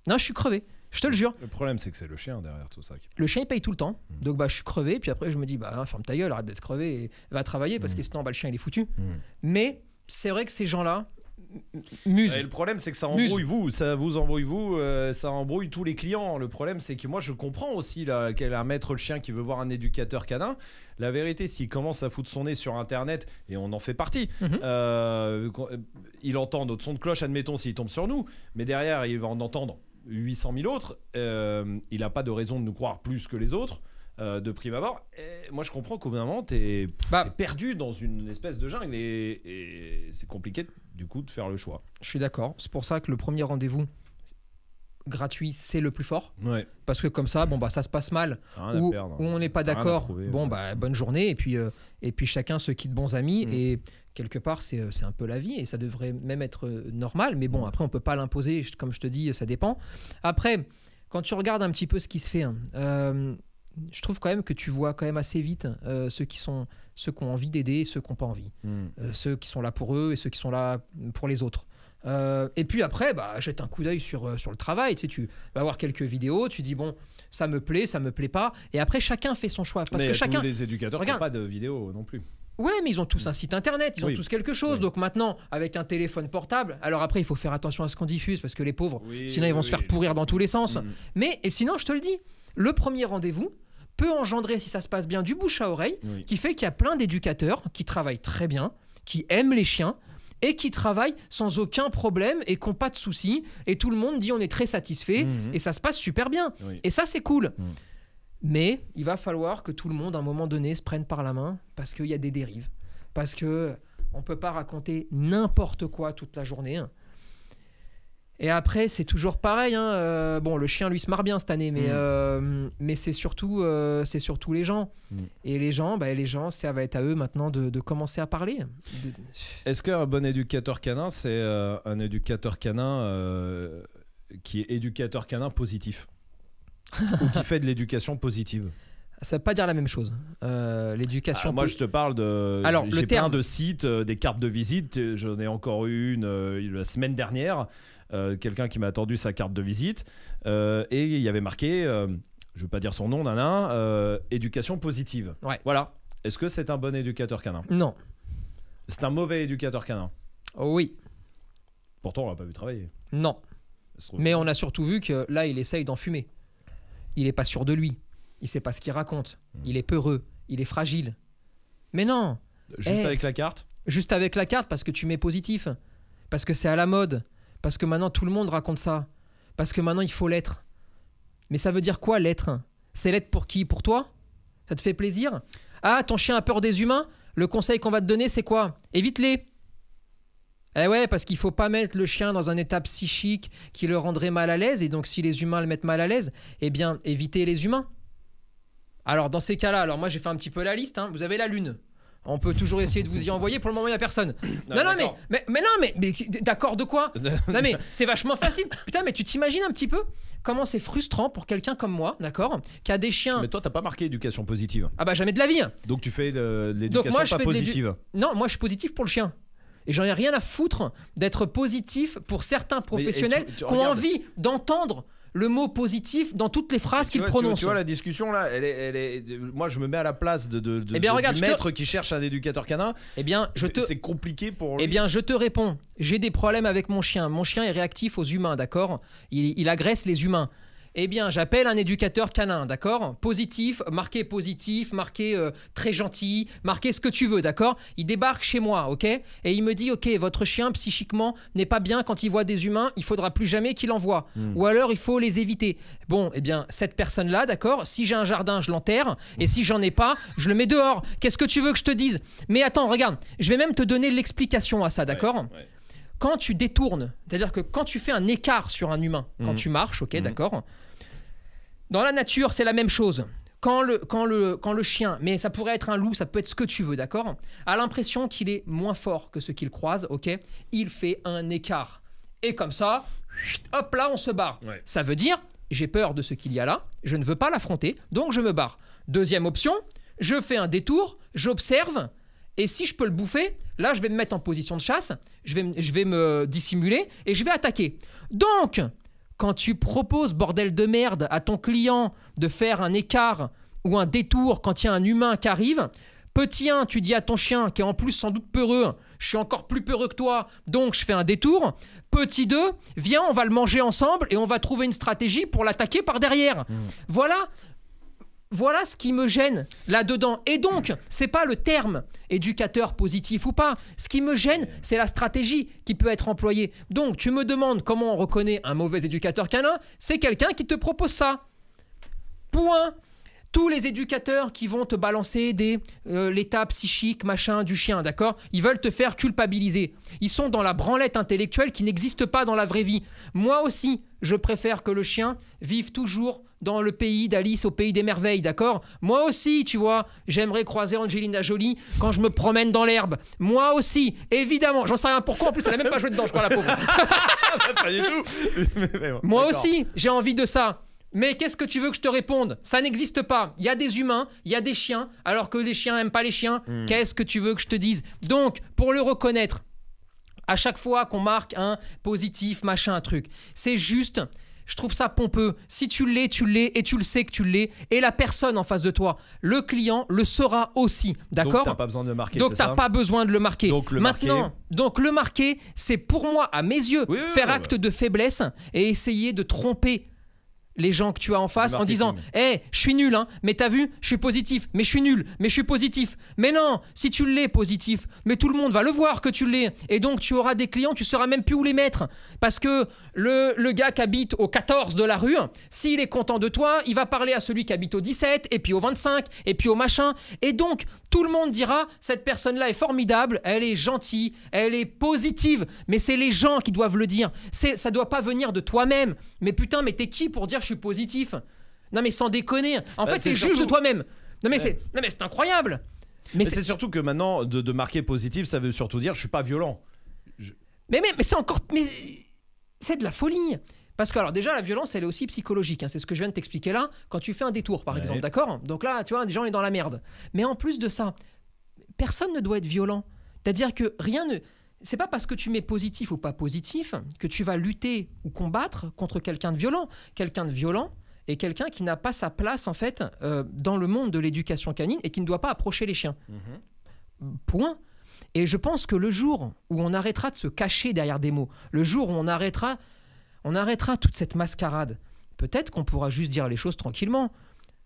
Speaker 1: Non, je suis crevé. Je te le jure. Le problème, c'est que c'est le chien derrière tout ça. Le chien, il paye tout le temps. Hmm. Donc, bah, je suis crevé. Puis après, je me dis, bah, ferme ta gueule, arrête d'être crevé et va travailler parce hmm. que sinon, bah, le chien, il est foutu. Hmm. Mais c'est vrai que ces gens-là, le problème, c'est que ça embrouille vous, ça vous embrouille vous,
Speaker 2: euh, ça embrouille tous les clients. Le problème, c'est que moi, je comprends aussi qu'elle a un maître chien qui veut voir un éducateur canin. La vérité, s'il commence à foutre son nez sur Internet, et on en fait partie, mhm. euh, euh, il entend notre son de cloche, admettons, s'il tombe sur nous, mais derrière, il va en entendre 800 000 autres. il n'a pas de raison de nous croire plus que les autres. Euh, de prime abord. moi, je comprends qu'au bout d'un moment, t'es bah. perdu dans une espèce de jungle et, c'est compliqué du coup de faire
Speaker 1: le choix. Je suis d'accord. C'est pour ça que le premier rendez-vous gratuit, c'est le plus fort. Parce que comme ça, bon bah ça se passe mal ou, on n'est pas d'accord. Bon bah bonne journée et puis euh, et puis chacun se quitte bons amis mm. et quelque part euh, c'est un peu la vie et ça devrait même être normal. Mais bon mm. après on peut pas l'imposer comme je te dis ça dépend. Après quand tu regardes un petit peu ce qui se fait. Hein, je trouve quand même que tu vois quand même assez vite euh, ceux qui sont ceux qui ont envie d'aider et ceux qui n'ont pas envie, hmm. euh, ceux qui sont là pour eux et ceux qui sont là pour les autres. Euh, et puis après, bah, jette un coup d'œil sur, sur le travail. Tu, tu vas voir quelques vidéos, tu dis bon, ça me plaît, ça me plaît pas. Et après, chacun fait son choix. Parce que chacun. les éducateurs n'ont pas de
Speaker 2: vidéos non plus.
Speaker 1: Ouais, mais ils ont tous un site internet, ils ont tous quelque chose. Donc maintenant, avec un téléphone portable, alors après, il faut faire attention à ce qu'on diffuse parce que les pauvres, sinon ils vont se faire pourrir dans tous les sens. Hmm. Mais et sinon, je te le dis, le premier rendez-vous peut engendrer, si ça se passe bien, du bouche à oreille, qui fait qu'il y a plein d'éducateurs qui travaillent très bien, qui aiment les chiens, et qui travaillent sans aucun problème et qui n'ont pas de soucis. Et tout le monde dit on est très satisfait mhm. et ça se passe super bien. Et ça, c'est cool. Mhm. Mais il va falloir que tout le monde, à un moment donné, se prenne par la main parce qu'il y a des dérives. Parce que on peut pas raconter n'importe quoi toute la journée. Hein. Et après, c'est toujours pareil. Hein. Euh, bon, le chien, lui, se marre bien cette année, mais, mm. euh, c'est surtout, euh, surtout les gens. Mm. Et les gens, bah, les gens, ça va être à eux maintenant de, commencer à parler.
Speaker 2: Est-ce qu'un bon éducateur canin, c'est un éducateur canin qui est éducateur canin positif Ou qui fait de l'éducation positive
Speaker 1: ça veut pas dire la même chose. Euh, l'éducation. Ah, moi, je te parle de. Alors, le plein
Speaker 2: de sites, euh, des cartes de visite. J'en ai encore eu une euh, la semaine dernière. Quelqu'un qui m'a attendu sa carte de visite et il y avait marqué, je veux pas dire son nom, nana, éducation positive. Voilà. Est-ce que c'est un bon éducateur canin Non. C'est un mauvais éducateur canin. Oui. Pourtant, on l'a pas vu travailler.
Speaker 1: Non. Mais on a surtout vu que là, il essaye d'en fumer. Il n'est pas sûr de lui il sait pas ce qu'il raconte, hmm. il est peureux, il est fragile. Mais non Juste eh. avec la carte Juste avec la carte parce que tu mets positif, parce que c'est à la mode, parce que maintenant tout le monde raconte ça, parce que maintenant il faut l'être. Mais ça veut dire quoi l'être C'est l'être pour qui Pour toi Ça te fait plaisir Ah, ton chien a peur des humains Le conseil qu'on va te donner, c'est quoi Évite-les eh ouais, parce qu'il faut pas mettre le chien dans un état psychique qui le rendrait mal à l'aise, et donc si les humains le mettent mal à l'aise, eh bien évitez les humains. Alors, dans ces cas-là, alors moi j'ai fait un petit peu la liste. Hein. Vous avez la Lune. On peut toujours essayer de vous y envoyer. Pour le moment, il n'y a personne. Non, non, mais, mais, non, mais, d'accord de quoi Non, mais c'est vachement facile. Putain, mais tu t'imagines un petit peu comment c'est frustrant pour quelqu'un comme moi, d'accord Qui a des chiens. Mais toi, t'as pas marqué éducation positive. Ah bah jamais de la vie. Hein.
Speaker 2: Donc tu fais de l'éducation pas positive.
Speaker 1: Non, moi je suis positif pour le chien. Et j'en ai rien à foutre d'être positif pour certains professionnels qui ont envie d'entendre le mot positif dans toutes les phrases qu'il prononce. Tu, vois la
Speaker 2: discussion là, elle est, moi je me mets à la place de, de, eh bien, regarde, du maître qui cherche un éducateur canin. Eh bien, je te... C'est compliqué pour.
Speaker 1: et eh bien, je te réponds. J'ai des problèmes avec mon chien. Mon chien est réactif aux humains, d'accord il, il agresse les humains. Eh bien, j'appelle un éducateur canin, d'accord Positif, marqué positif, marqué euh, très gentil, marqué ce que tu veux, d'accord Il débarque chez moi, ok Et il me dit, ok, votre chien psychiquement n'est pas bien quand il voit des humains, il faudra plus jamais qu'il en voit. Hmm. Ou alors, il faut les éviter. Bon, eh bien, cette personne-là, d'accord Si j'ai un jardin, je l'enterre. Et si j'en ai pas, je le mets dehors. Qu'est-ce que tu veux que je te dise Mais attends, regarde, je vais même te donner l'explication à ça, d'accord Quand tu détournes, c'est-à-dire que quand tu fais un écart sur un humain, quand hmm. tu marches, ok, hmm. d'accord dans la nature, c'est la même chose. Quand le, quand, le, quand le chien, mais ça pourrait être un loup, ça peut être ce que tu veux, d'accord A l'impression qu'il est moins fort que ce qu'il croise, ok Il fait un écart. Et comme ça, hop là, on se barre. Ça veut dire, j'ai peur de ce qu'il y a là, je ne veux pas l'affronter, donc je me barre. Deuxième option, je fais un détour, j'observe, et si je peux le bouffer, là, je vais me mettre en position de chasse, je vais me dissimuler et je vais attaquer. Donc, quand tu proposes, bordel de merde, à ton client de faire un écart ou un détour quand il y a un humain qui arrive, petit 1, tu dis à ton chien, qui est en plus sans doute peureux, je suis encore plus peureux que toi, donc je fais un détour. Petit 2, viens, on va le manger ensemble et on va trouver une stratégie pour l'attaquer par derrière. Mmh. Voilà, voilà ce qui me gêne là-dedans. Et donc, c'est pas le terme éducateur positif ou pas. Ce qui me gêne, c'est la stratégie qui peut être employée. Donc, tu me demandes comment on reconnaît un mauvais éducateur canin C'est quelqu'un qui te propose ça. Point. Tous les éducateurs qui vont te balancer des euh, l'état psychique machin du chien, d'accord Ils veulent te faire culpabiliser. Ils sont dans la branlette intellectuelle qui n'existe pas dans la vraie vie. Moi aussi, je préfère que le chien vive toujours dans le pays d'Alice, au pays des merveilles, d'accord Moi aussi, tu vois, j'aimerais croiser Angelina Jolie quand je me promène dans l'herbe. Moi aussi, évidemment. J'en sais rien pourquoi, en plus, elle n'a même pas joué dedans, je crois, la pauvre.
Speaker 2: Bah,
Speaker 1: Moi aussi, j'ai envie de ça. Mais qu'est-ce que tu veux que je te réponde Ça n'existe pas. Il y a des humains, il y a des chiens, alors que les chiens n'aiment pas les chiens. Hmm. Qu'est-ce que tu veux que je te dise Donc, pour le reconnaître, à chaque fois qu'on marque un positif, machin, un truc. C'est juste, je trouve ça pompeux. Si tu l'es, tu l'es et tu le sais que tu l'es. Et la personne en face de toi, le client, le sera aussi. D'accord Donc pas besoin de le marquer. Donc t'as pas besoin de le marquer. Donc le marquer... donc le marquer, c'est pour moi, à mes yeux, faire acte de faiblesse et essayer de tromper les gens que tu as en face en disant Eh, je suis nul, hein, mais t'as vu, je suis positif, mais je suis nul, mais je suis positif. Mais non, si tu l'es positif, mais tout le monde va le voir que tu l'es. Et donc, tu auras des clients, tu sauras même plus où les mettre. Parce que le, le gars qui habite au 14 de la rue, s'il est content de toi, il va parler à celui qui habite au 17, et puis au 25, et puis au machin. Et donc, tout le monde dira cette personne-là est formidable, elle est gentille, elle est positive. Mais c'est les gens qui doivent le dire. Ça ne doit pas venir de toi-même. Mais putain, mais t'es qui pour dire je suis positif Non mais sans déconner. En euh, fait, c'est juste de toi-même. Non mais c'est c'est incroyable.
Speaker 2: Mais, c'est surtout que maintenant de, marquer positif, ça veut surtout dire je suis pas violent.
Speaker 1: Mais mais, mais c'est encore mais c'est de la folie. Parce que, alors déjà, la violence, elle est aussi psychologique. Hein. C'est ce que je viens de t'expliquer là, quand tu fais un détour, par exemple, d'accord Donc là, tu vois, des gens, on est dans la merde. Mais en plus de ça, personne ne doit être violent. C'est-à-dire que rien ne. C'est pas parce que tu mets positif ou pas positif que tu vas lutter ou combattre contre quelqu'un de violent. Quelqu'un de violent, et quelqu'un qui n'a pas sa place en fait euh, dans le monde de l'éducation canine et qui ne doit pas approcher les chiens. Mhm. Point. Et je pense que le jour où on arrêtera de se cacher derrière des mots, le jour où on arrêtera on arrêtera toute cette mascarade. Peut-être qu'on pourra juste dire les choses tranquillement.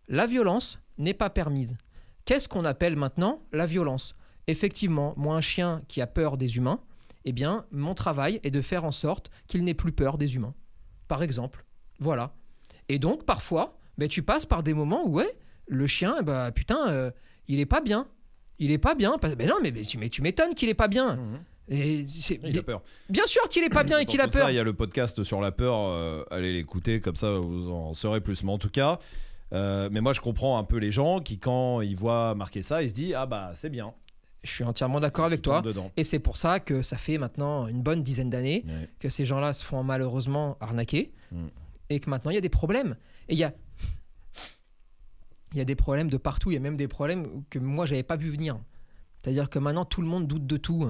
Speaker 1: La violence n'est pas permise. Qu'est-ce qu'on appelle maintenant la violence Effectivement, moi, un chien qui a peur des humains, eh bien, mon travail est de faire en sorte qu'il n'ait plus peur des humains. Par exemple. Voilà. Et donc, parfois, ben, tu passes par des moments où, ouais, le chien, eh ben, putain, euh, il est pas bien. Il est pas bien. Ben mais non, mais, tu m'étonnes qu'il est pas bien. Mmh il a peur. Bien sûr qu'il est pas bien et qu'il a peur. il y
Speaker 2: a le podcast sur la peur. Euh, allez l'écouter, comme ça vous en saurez plus. Mais en tout cas, euh, mais moi je comprends un peu les gens qui quand
Speaker 1: ils voient marquer ça, ils se disent ah bah c'est bien. Je suis entièrement d'accord avec toi. Dedans. Et c'est pour ça que ça fait maintenant une bonne dizaine d'années que ces gens-là se font malheureusement arnaquer mm. et que maintenant il y a des problèmes. Et il y a il y a des problèmes de partout. Il y a même des problèmes que moi j'avais pas vu venir. C'est-à-dire que maintenant, tout le monde doute de tout.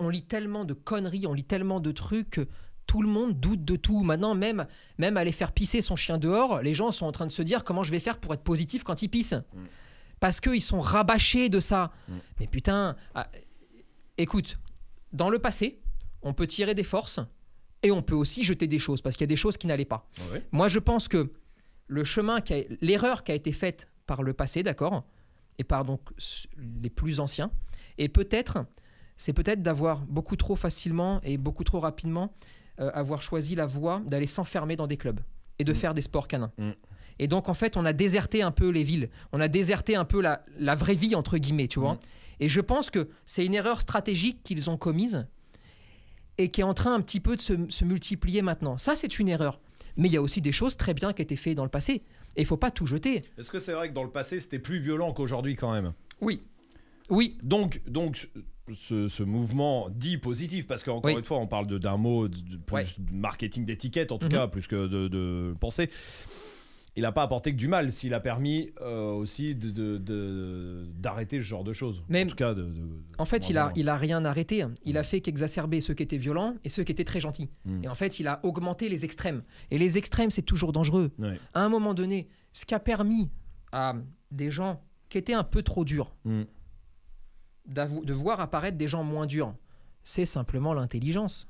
Speaker 1: On lit tellement de conneries, on lit tellement de trucs tout le monde doute de tout. Maintenant, même, même aller faire pisser son chien dehors, les gens sont en train de se dire comment je vais faire pour être positif quand il pisse. Mm. Parce qu'ils sont rabâchés de ça. Mm. Mais putain, ah, écoute, dans le passé, on peut tirer des forces et on peut aussi jeter des choses parce qu'il y a des choses qui n'allaient pas. Moi, je pense que le chemin, l'erreur qui a été faite par le passé, d'accord, et par donc les plus anciens. Et peut-être, c'est peut-être d'avoir beaucoup trop facilement et beaucoup trop rapidement euh, avoir choisi la voie d'aller s'enfermer dans des clubs et de mm. faire des sports canins. Mm. Et donc, en fait, on a déserté un peu les villes. On a déserté un peu la, vraie vie, entre guillemets, tu vois. Mm. Et je pense que c'est une erreur stratégique qu'ils ont commise et qui est en train un petit peu de se multiplier maintenant. Ça, c'est une erreur mais il y a aussi des choses très bien qui étaient faites dans le passé. Et il faut pas tout jeter.
Speaker 2: Est-ce que c'est vrai que dans le passé, c'était plus violent qu'aujourd'hui quand même Oui. Oui. Donc, donc ce, mouvement dit positif, parce qu'encore une fois, on parle d'un mot de, marketing d'étiquette, en tout mhm. cas, plus que de, de pensée il n'a pas apporté que du mal, s'il a permis euh, aussi d'arrêter de, ce genre de choses. en tout cas,
Speaker 1: en fait, il n'a il a rien arrêté. Il a mm. fait qu'exacerber ceux qui étaient violents et ceux qui étaient très gentils. Mm. Et en fait, il a augmenté les extrêmes. Et les extrêmes, c'est toujours dangereux. À un moment donné, ce qui a permis à des gens qui étaient un peu trop durs mm. de voir apparaître des gens moins durs, c'est simplement l'intelligence.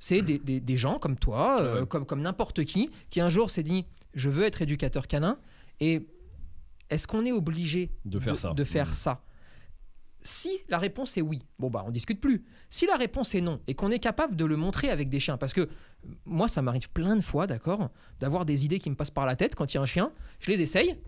Speaker 1: C'est des, gens comme toi, euh, comme, comme n'importe qui, qui un jour s'est dit je veux être éducateur canin. Et est-ce qu'on est obligé de faire ça, mmh. ça si la réponse est oui, bon bah on discute plus. Si la réponse est non et qu'on est capable de le montrer avec des chiens, parce que moi ça m'arrive plein de fois, d'accord, d'avoir des idées qui me passent par la tête quand il y a un chien, je les essaye.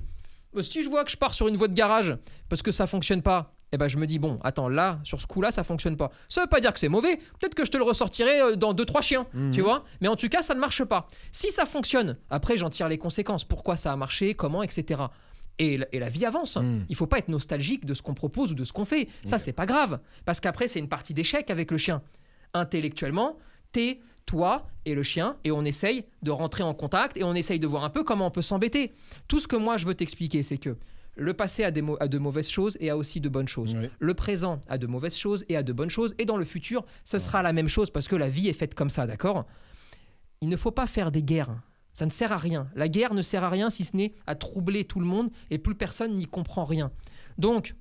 Speaker 1: Euh, si je vois que je pars sur une voie de garage parce que ça fonctionne pas, eh ben je me dis bon, attends, là, sur ce coup-là, ça fonctionne pas. Ça veut pas dire que c'est mauvais, peut-être que je te le ressortirai euh, dans deux trois chiens, tu mhm. vois. Mais en tout cas, ça ne marche pas. Si ça fonctionne, après j'en tire les conséquences, pourquoi ça a marché, comment, etc. Et la, vie avance. Hein. Mhm. Il faut pas être nostalgique de ce qu'on propose ou de ce qu'on fait. Ça, ce c'est pas grave, parce qu'après c'est une partie d'échec avec le chien. Intellectuellement, t'es toi et le chien, et on essaye de rentrer en contact et on essaye de voir un peu comment on peut s'embêter. Tout ce que moi je veux t'expliquer, c'est que le passé a, des de mauvaises choses et a aussi de bonnes choses. Le présent a de mauvaises choses et a de bonnes choses. Et dans le futur, ce sera la même chose parce que la vie est faite comme ça, d'accord Il ne faut pas faire des guerres. Ça ne sert à rien. La guerre ne sert à rien si ce n'est à troubler tout le monde et plus personne n'y comprend rien. Donc,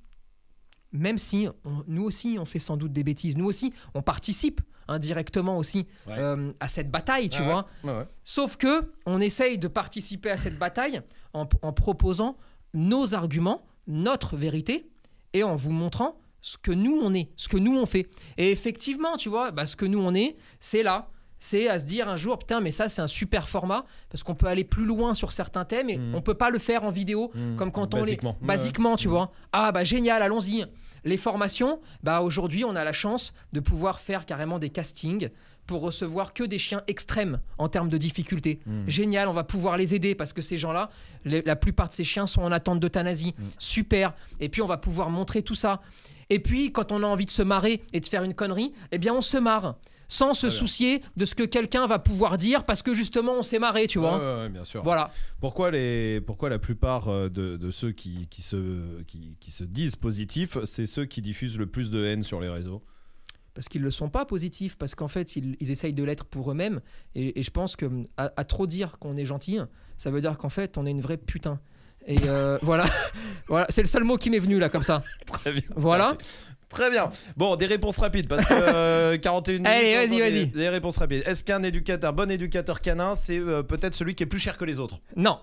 Speaker 1: même si nous aussi on fait sans doute des bêtises, nous aussi on participe indirectement aussi euh, à cette bataille, tu ah vois. Sauf que on essaye de participer à cette bataille en proposant nos arguments, notre vérité, et en vous montrant ce que nous on est, ce que nous on fait. Et effectivement, tu vois, bah, ce que nous on est, c'est là. C'est à se dire un jour, putain, mais ça c'est un super format parce qu'on peut aller plus loin sur certains thèmes et mm. on peut pas le faire en vidéo mm. comme quand on est. Basiquement, tu vois. Ah bah génial, allons-y. Les formations, bah aujourd'hui on a la chance de pouvoir faire carrément des castings pour recevoir que des chiens extrêmes en termes de difficultés, hmm. Génial, on va pouvoir les aider parce que ces gens-là, la plupart de ces chiens sont en attente d'euthanasie. Hmm. Super. Et puis on va pouvoir montrer tout ça. Et puis quand on a envie de se marrer et de faire une connerie, eh bien on se marre sans se soucier de ce que quelqu'un va pouvoir dire parce que justement on s'est marré, tu vois. bien sûr. Voilà.
Speaker 2: Pourquoi, les, pourquoi la plupart euh, de, ceux qui, se, qui se disent positifs, c'est ceux qui diffusent le plus de haine sur les réseaux
Speaker 1: parce qu'ils ne le sont pas positifs, parce qu'en fait, ils, essayent de l'être pour eux-mêmes. Et, je pense que hum, à, trop dire qu'on est gentil, ça veut dire qu'en fait, on est une vraie putain. Et euh, voilà, voilà c'est le seul mot qui m'est venu là, comme ça. Très bien. Voilà.
Speaker 2: Très bien. Bon, des réponses rapides parce que 41 euh, 41 Allez, vas-y, vas-y. Des, réponses rapides. Est-ce qu'un éducateur, un bon éducateur canin, c'est euh, peut-être celui qui est plus cher que les autres Non.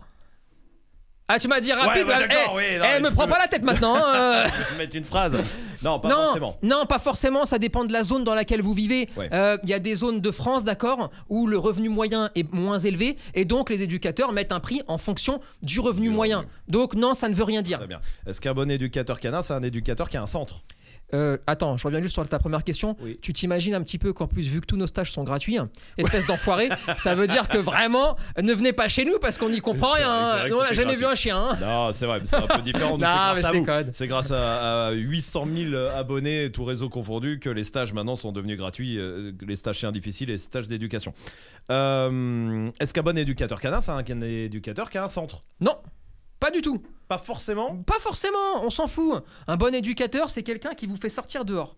Speaker 2: Ah, tu m'as dit rapide. Hein. eh, eh me prends pas la tête maintenant. je hein. vais mettre une
Speaker 1: phrase. Non, pas forcément. Non, pas forcément. Ça dépend de la zone dans laquelle vous vivez. Il euh, y a des zones de France, d'accord, où le revenu moyen est moins élevé, et donc les éducateurs mettent un prix en fonction du revenu moyen. Donc non, ça ne veut rien dire. Très bien. Est-ce qu'un bon éducateur canin, c'est un éducateur qui a un centre euh, attends, je reviens juste sur ta première question. Tu t'imagines un petit peu qu'en plus, vu que tous nos stages sont gratuits, hein, espèce d'enfoiré, ça veut dire que vraiment, ne venez pas chez nous parce qu'on n'y comprend rien. on n'a jamais vu un chien. Hein.
Speaker 2: Non, c'est vrai, c'est un peu différent. c'est grâce, à, 800 000 abonnés, tout réseau confondu, que les stages maintenant sont devenus gratuits, euh, les stages chiens difficiles et les stages d'éducation. Euh, est-ce qu'un bon éducateur
Speaker 1: canin, c'est un éducateur qui a un centre Non. Pas du tout. Pas forcément Pas forcément, on s'en fout. Un bon éducateur, c'est quelqu'un qui vous fait sortir dehors.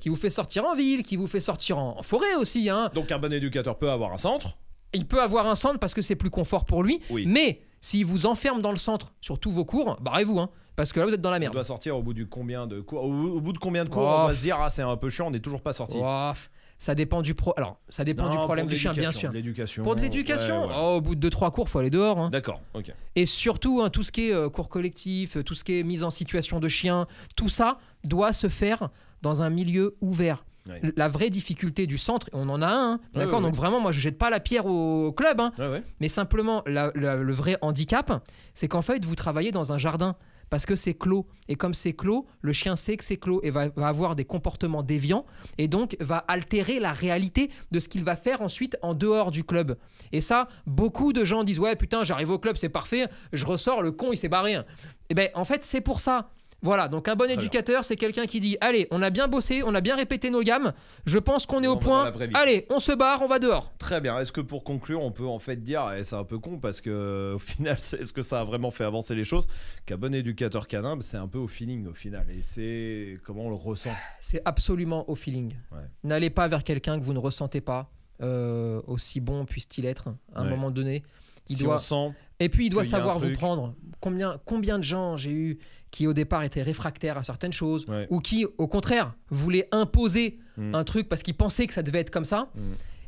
Speaker 1: Qui vous fait sortir en ville, qui vous fait sortir en, forêt aussi. Hein. Donc un bon éducateur peut avoir un centre Il peut avoir un centre parce que c'est plus confort pour lui. Mais s'il vous enferme dans le centre sur tous vos cours, barrez-vous. Hein. parce
Speaker 2: que là, vous êtes dans la merde. On doit sortir au bout du combien de cours Au, bout de combien de cours on va se dire, ah, c'est un peu chiant, on n'est toujours pas sorti.
Speaker 1: Ça dépend du pro. Alors, ça dépend du problème du chien, bien sûr.
Speaker 2: Pour de l'éducation, oh,
Speaker 1: au bout de deux trois cours, faut aller dehors. Hein. D'accord. Et surtout, hein, tout ce qui est euh, cours collectif, euh, tout ce qui est mise en situation de chien, tout ça doit se faire dans un milieu ouvert. La vraie difficulté du centre, on en a un, hein, d'accord Donc vraiment, moi, je jette pas la pierre au club, mais simplement, le vrai handicap, c'est qu'en fait, vous travaillez dans un jardin parce que c'est clos. Et comme c'est clos, le chien sait que c'est clos et va, avoir des comportements déviants et donc va altérer la réalité de ce qu'il va faire ensuite en dehors du club. Et ça, beaucoup de gens disent ouais putain j'arrive au club c'est parfait, je ressors le con il s'est barré. Et eh ben en fait c'est pour ça. Voilà, donc un bon éducateur, c'est quelqu'un qui dit Allez, on a bien bossé, on a bien répété nos gammes, je
Speaker 2: pense qu'on est au point. Allez,
Speaker 1: on se barre, on va dehors.
Speaker 2: Très bien. Est-ce que pour conclure, on peut en fait dire et c'est un peu con parce que euh, au final, est-ce que ça a vraiment fait avancer les choses Qu'un bon éducateur canin, c'est un peu au feeling au final et c'est comment on le ressent.
Speaker 1: C'est absolument au feeling. N'allez pas vers quelqu'un que vous ne ressentez pas, euh, aussi bon puisse-t-il être à un moment donné. Il doit... et puis il doit savoir vous prendre. combien de gens j'ai eu qui au départ était réfractaires à certaines choses, ou qui au contraire voulait imposer mm. un truc parce qu'ils pensaient que ça devait être comme ça. Mm.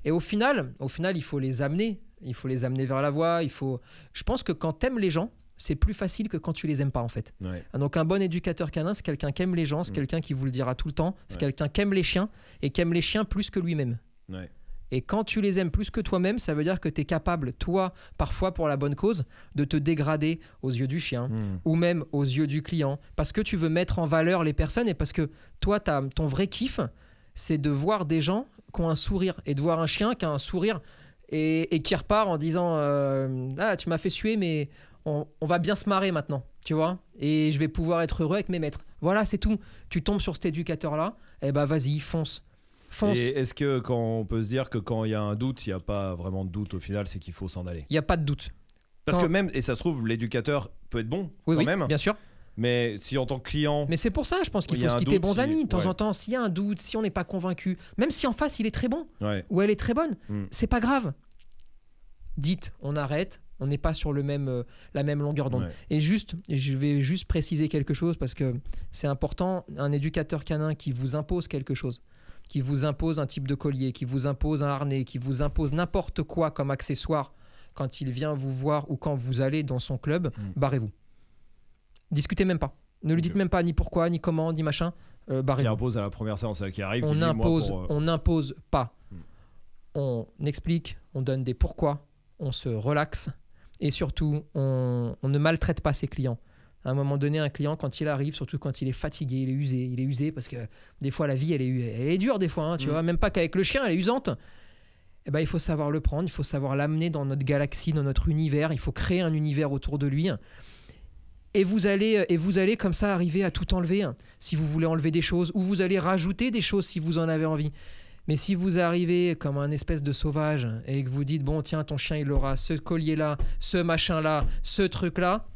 Speaker 1: Et au final, au final, il faut les amener, il faut les amener vers la voie. Il faut. Je pense que quand t'aimes les gens, c'est plus facile que quand tu les aimes pas en fait. Ah, donc un bon éducateur canin, c'est quelqu'un qui aime les gens, c'est mm. quelqu'un qui vous le dira tout le temps, c'est quelqu'un qui aime les chiens et qui aime les chiens plus que lui-même. Et quand tu les aimes plus que toi-même, ça veut dire que tu es capable, toi, parfois pour la bonne cause, de te dégrader aux yeux du chien hmm. ou même aux yeux du client parce que tu veux mettre en valeur les personnes et parce que toi, as, ton vrai kiff, c'est de voir des gens qui ont un sourire et de voir un chien qui a un sourire et, qui repart en disant euh, Ah, tu m'as fait suer, mais on, va bien se marrer maintenant, tu vois Et je vais pouvoir être heureux avec mes maîtres. Voilà, c'est tout. Tu tombes sur cet éducateur-là, et eh ben vas-y, fonce est-ce
Speaker 2: que quand on peut se dire que quand il y a un doute, il n'y a pas vraiment de doute au final, c'est qu'il faut s'en aller
Speaker 1: Il n'y a pas de doute. Parce que
Speaker 2: même, et ça se trouve, l'éducateur peut être bon Oui, quand oui, même, bien sûr. mais si en tant que client, Mais
Speaker 1: c'est pour ça, je pense qu'il faut se quitter bons amis. De temps en temps, s'il y a un doute, si on n'est pas convaincu, même si en face il est très bon ou elle est très bonne, hmm. c'est pas grave. Dites, on arrête, on n'est pas sur le même, euh, la même longueur d'onde. Et juste, je vais juste préciser quelque chose parce que c'est important, un éducateur canin qui vous impose quelque chose, qui vous impose un type de collier, qui vous impose un harnais, qui vous impose n'importe quoi comme accessoire quand il vient vous voir ou quand vous allez dans son club, mm. barrez-vous. Discutez même pas. Ne lui dites même pas ni pourquoi, ni comment, ni machin. Euh, barrez-vous. Qui
Speaker 2: impose à la première séance euh, qui arrive. On impose, euh, on
Speaker 1: n'impose pas. Mm. On explique, on donne des pourquoi, on se relaxe et surtout on ne maltraite pas ses clients. À un moment donné, un client, quand il arrive, surtout quand il est fatigué, il est usé, il est usé parce que des fois, la vie, elle est, elle est dure, des fois, hein, tu mm. vois, même pas qu'avec le chien, elle est usante. Eh ben, il faut savoir le prendre, il faut savoir l'amener dans notre galaxie, dans notre univers, il faut créer un univers autour de lui. Et vous allez, euh, et vous allez comme ça arriver à tout enlever, hein. si vous voulez enlever des choses, ou vous allez rajouter des choses si vous en avez envie. Mais si vous arrivez comme un espèce de sauvage et que vous dites, bon, tiens, ton chien, il aura ce collier-là, ce machin-là, ce truc-là,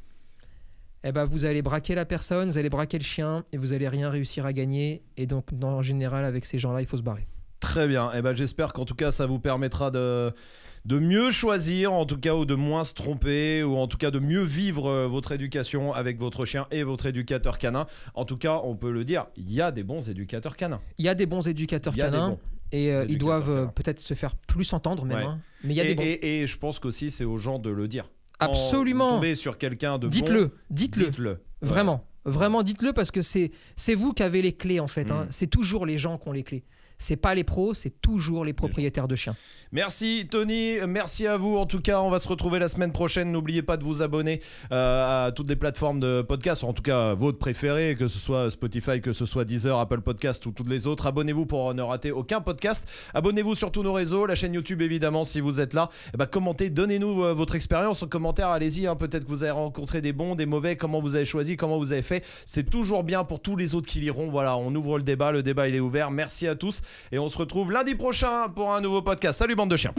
Speaker 1: eh ben, vous allez braquer la personne, vous allez braquer le chien et vous allez rien réussir à gagner. Et donc, en général, avec ces gens-là, il faut se barrer.
Speaker 2: Très bien. Eh ben, j'espère qu'en tout cas, ça vous permettra de de mieux choisir, en tout cas, ou de moins se tromper, ou en tout cas de mieux vivre euh, votre éducation avec votre chien et votre éducateur canin. En tout cas, on peut le dire, il y a des bons éducateurs canins.
Speaker 1: Il y a des bons éducateurs canins. et euh, ils doivent euh, peut-être se faire plus entendre même. Hein. Mais il des bons.
Speaker 2: Et, et je pense qu'aussi, c'est aux gens de le dire. Absolument. Tomber sur quelqu'un de Dites-le, dites-le. Dites Vraiment,
Speaker 1: vraiment dites-le parce que c'est vous qui avez les clés en fait. Hein. Mm. C'est toujours les gens qui ont les clés c'est pas les pros, c'est toujours les propriétaires de chiens.
Speaker 2: Merci Tony, merci à vous. En tout cas, on va se retrouver la semaine prochaine. N'oubliez pas de vous abonner euh, à toutes les plateformes de podcast, en tout cas votre préféré que ce soit Spotify, que ce soit Deezer, Apple Podcast ou toutes les autres. Abonnez-vous pour ne rater aucun podcast. Abonnez-vous sur tous nos réseaux, la chaîne YouTube évidemment si vous êtes là. Et eh ben, commentez, donnez-nous euh, votre expérience en commentaire. Allez-y, hein. peut-être que vous avez rencontré des bons, des mauvais, comment vous avez choisi, comment vous avez fait. C'est toujours bien pour tous les autres qui liront. Voilà, on ouvre le débat, le débat est ouvert. Merci à tous. Et on se retrouve lundi prochain pour un nouveau podcast. Salut bande de chiens.